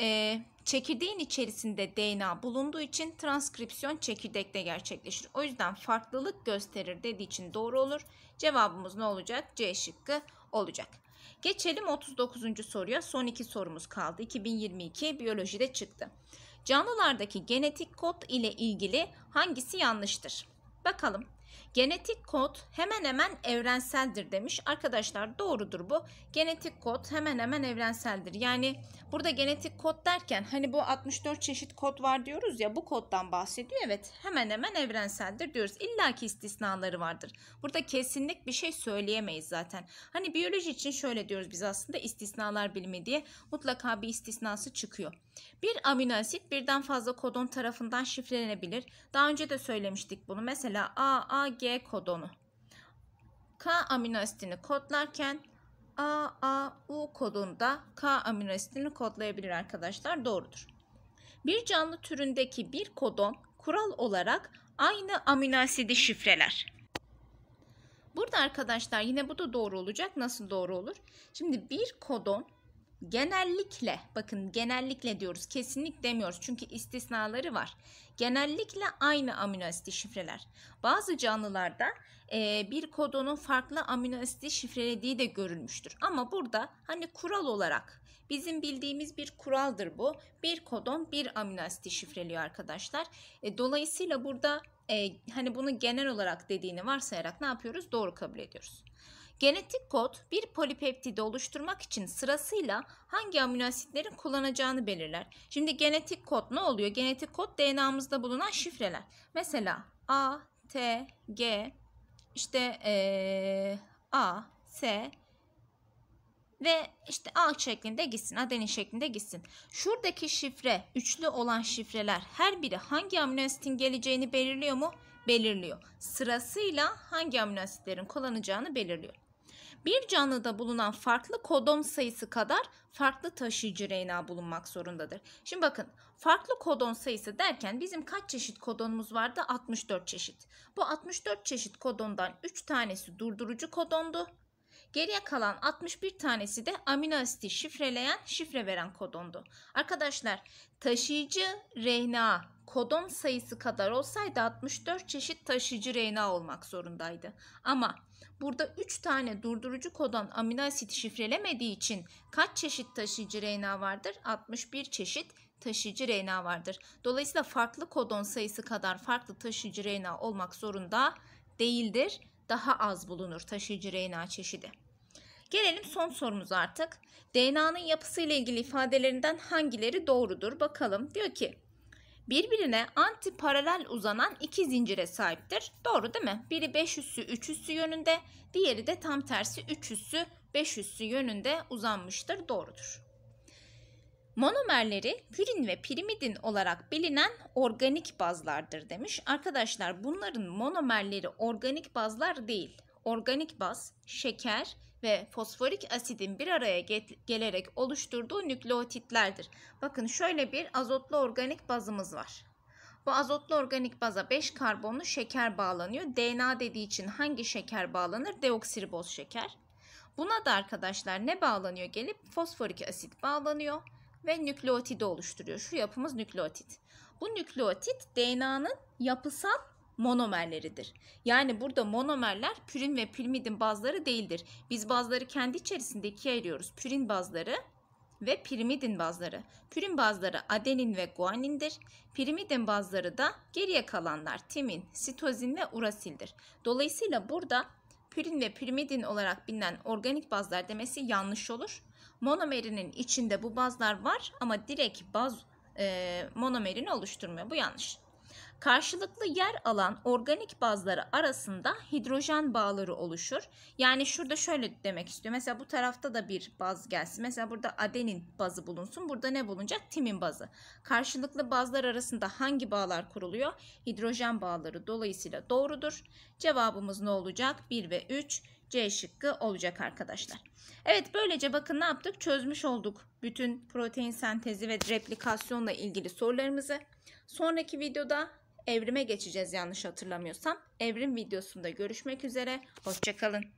Speaker 1: e, çekirdeğin içerisinde DNA bulunduğu için transkripsiyon çekirdekte gerçekleşir. O yüzden farklılık gösterir dediği için doğru olur. Cevabımız ne olacak? C şıkkı olacak. Geçelim 39. soruya. Son iki sorumuz kaldı. 2022 biyolojide çıktı. Canlılardaki genetik kod ile ilgili hangisi yanlıştır? Bakalım. Genetik kod hemen hemen evrenseldir demiş. Arkadaşlar doğrudur bu. Genetik kod hemen hemen evrenseldir. Yani burada genetik kod derken hani bu 64 çeşit kod var diyoruz ya bu koddan bahsediyor. Evet hemen hemen evrenseldir diyoruz. İlla ki istisnaları vardır. Burada kesinlik bir şey söyleyemeyiz zaten. Hani biyoloji için şöyle diyoruz biz aslında istisnalar bilimi diye mutlaka bir istisnası çıkıyor. Bir amino asit birden fazla kodon tarafından şifrelenebilir. Daha önce de söylemiştik bunu. Mesela A, A G kodonu. K amino asitini kodlarken AAU kodunda K amino asitini kodlayabilir arkadaşlar. Doğrudur. Bir canlı türündeki bir kodon kural olarak aynı amino asidi şifreler. Burada arkadaşlar yine bu da doğru olacak. Nasıl doğru olur? Şimdi bir kodon genellikle bakın genellikle diyoruz kesinlik demiyoruz çünkü istisnaları var. Genellikle aynı amino asitli şifreler. Bazı canlılarda e, bir kodonun farklı amino asitli şifrelediği de görülmüştür. Ama burada hani kural olarak bizim bildiğimiz bir kuraldır bu. Bir kodon bir amino asitli şifreliyor arkadaşlar. E, dolayısıyla burada e, hani bunu genel olarak dediğini varsayarak ne yapıyoruz? Doğru kabul ediyoruz. Genetik kod bir polipeptidi oluşturmak için sırasıyla hangi aminoasitlerin kullanacağını belirler. Şimdi genetik kod ne oluyor? Genetik kod DNA'mızda bulunan şifreler. Mesela A, T, G, işte ee, A, S, ve işte A şeklinde gitsin, adenin şeklinde gitsin. Şuradaki şifre, üçlü olan şifreler her biri hangi aminoasitin geleceğini belirliyor mu? Belirliyor. Sırasıyla hangi aminoasitlerin kullanacağını belirliyor bir canlıda bulunan farklı kodon sayısı kadar farklı taşıyıcı RNA bulunmak zorundadır. Şimdi bakın farklı kodon sayısı derken bizim kaç çeşit kodonumuz vardı? 64 çeşit. Bu 64 çeşit kodondan 3 tanesi durdurucu kodondu. Geriye kalan 61 tanesi de amino asidi şifreleyen, şifre veren kodondu. Arkadaşlar taşıyıcı RNA kodon sayısı kadar olsaydı 64 çeşit taşıyıcı RNA olmak zorundaydı. Ama Burada 3 tane durdurucu kodon amino asit şifrelemediği için kaç çeşit taşıyıcı RNA vardır? 61 çeşit taşıyıcı RNA vardır. Dolayısıyla farklı kodon sayısı kadar farklı taşıyıcı RNA olmak zorunda değildir. Daha az bulunur taşıyıcı RNA çeşidi. Gelelim son sorumuz artık. DNA'nın yapısıyla ilgili ifadelerinden hangileri doğrudur? Bakalım. Diyor ki birbirine anti paralel uzanan iki zincire sahiptir. Doğru değil mi? Biri 5 üssü 3 üssü yönünde, diğeri de tam tersi 3 üssü 5 üssü yönünde uzanmıştır. Doğrudur. Monomerleri pürin ve pirimidin olarak bilinen organik bazlardır demiş. Arkadaşlar bunların monomerleri organik bazlar değil. Organik baz şeker, ve fosforik asidin bir araya gelerek oluşturduğu nükleotitlerdir. Bakın şöyle bir azotlu organik bazımız var. Bu azotlu organik baza 5 karbonlu şeker bağlanıyor. DNA dediği için hangi şeker bağlanır? Deoksiriboz şeker. Buna da arkadaşlar ne bağlanıyor? Gelip fosforik asit bağlanıyor ve nükleotidi oluşturuyor. Şu yapımız nükleotit. Bu nükleotit DNA'nın yapısal monomerleridir. Yani burada monomerler pürin ve pirimidin bazları değildir. Biz bazları kendi içerisinde ikiye ayırıyoruz. Pürin bazları ve pirimidin bazları. Pürin bazları adenin ve guanindir. Pirimidin bazları da geriye kalanlar timin, sitozin ve urasildir. Dolayısıyla burada pürin ve pirimidin olarak bilinen organik bazlar demesi yanlış olur. Monomerinin içinde bu bazlar var ama direkt baz e, monomerini oluşturmuyor. Bu yanlış. Karşılıklı yer alan organik bazları arasında hidrojen bağları oluşur. Yani şurada şöyle demek istiyorum. Mesela bu tarafta da bir baz gelsin. Mesela burada adenin bazı bulunsun. Burada ne bulunacak? Timin bazı. Karşılıklı bazlar arasında hangi bağlar kuruluyor? Hidrojen bağları dolayısıyla doğrudur. Cevabımız ne olacak? 1 ve 3 C şıkkı olacak arkadaşlar. Evet böylece bakın ne yaptık? Çözmüş olduk bütün protein sentezi ve replikasyonla ilgili sorularımızı. Sonraki videoda evrime geçeceğiz yanlış hatırlamıyorsam. Evrim videosunda görüşmek üzere. Hoşçakalın.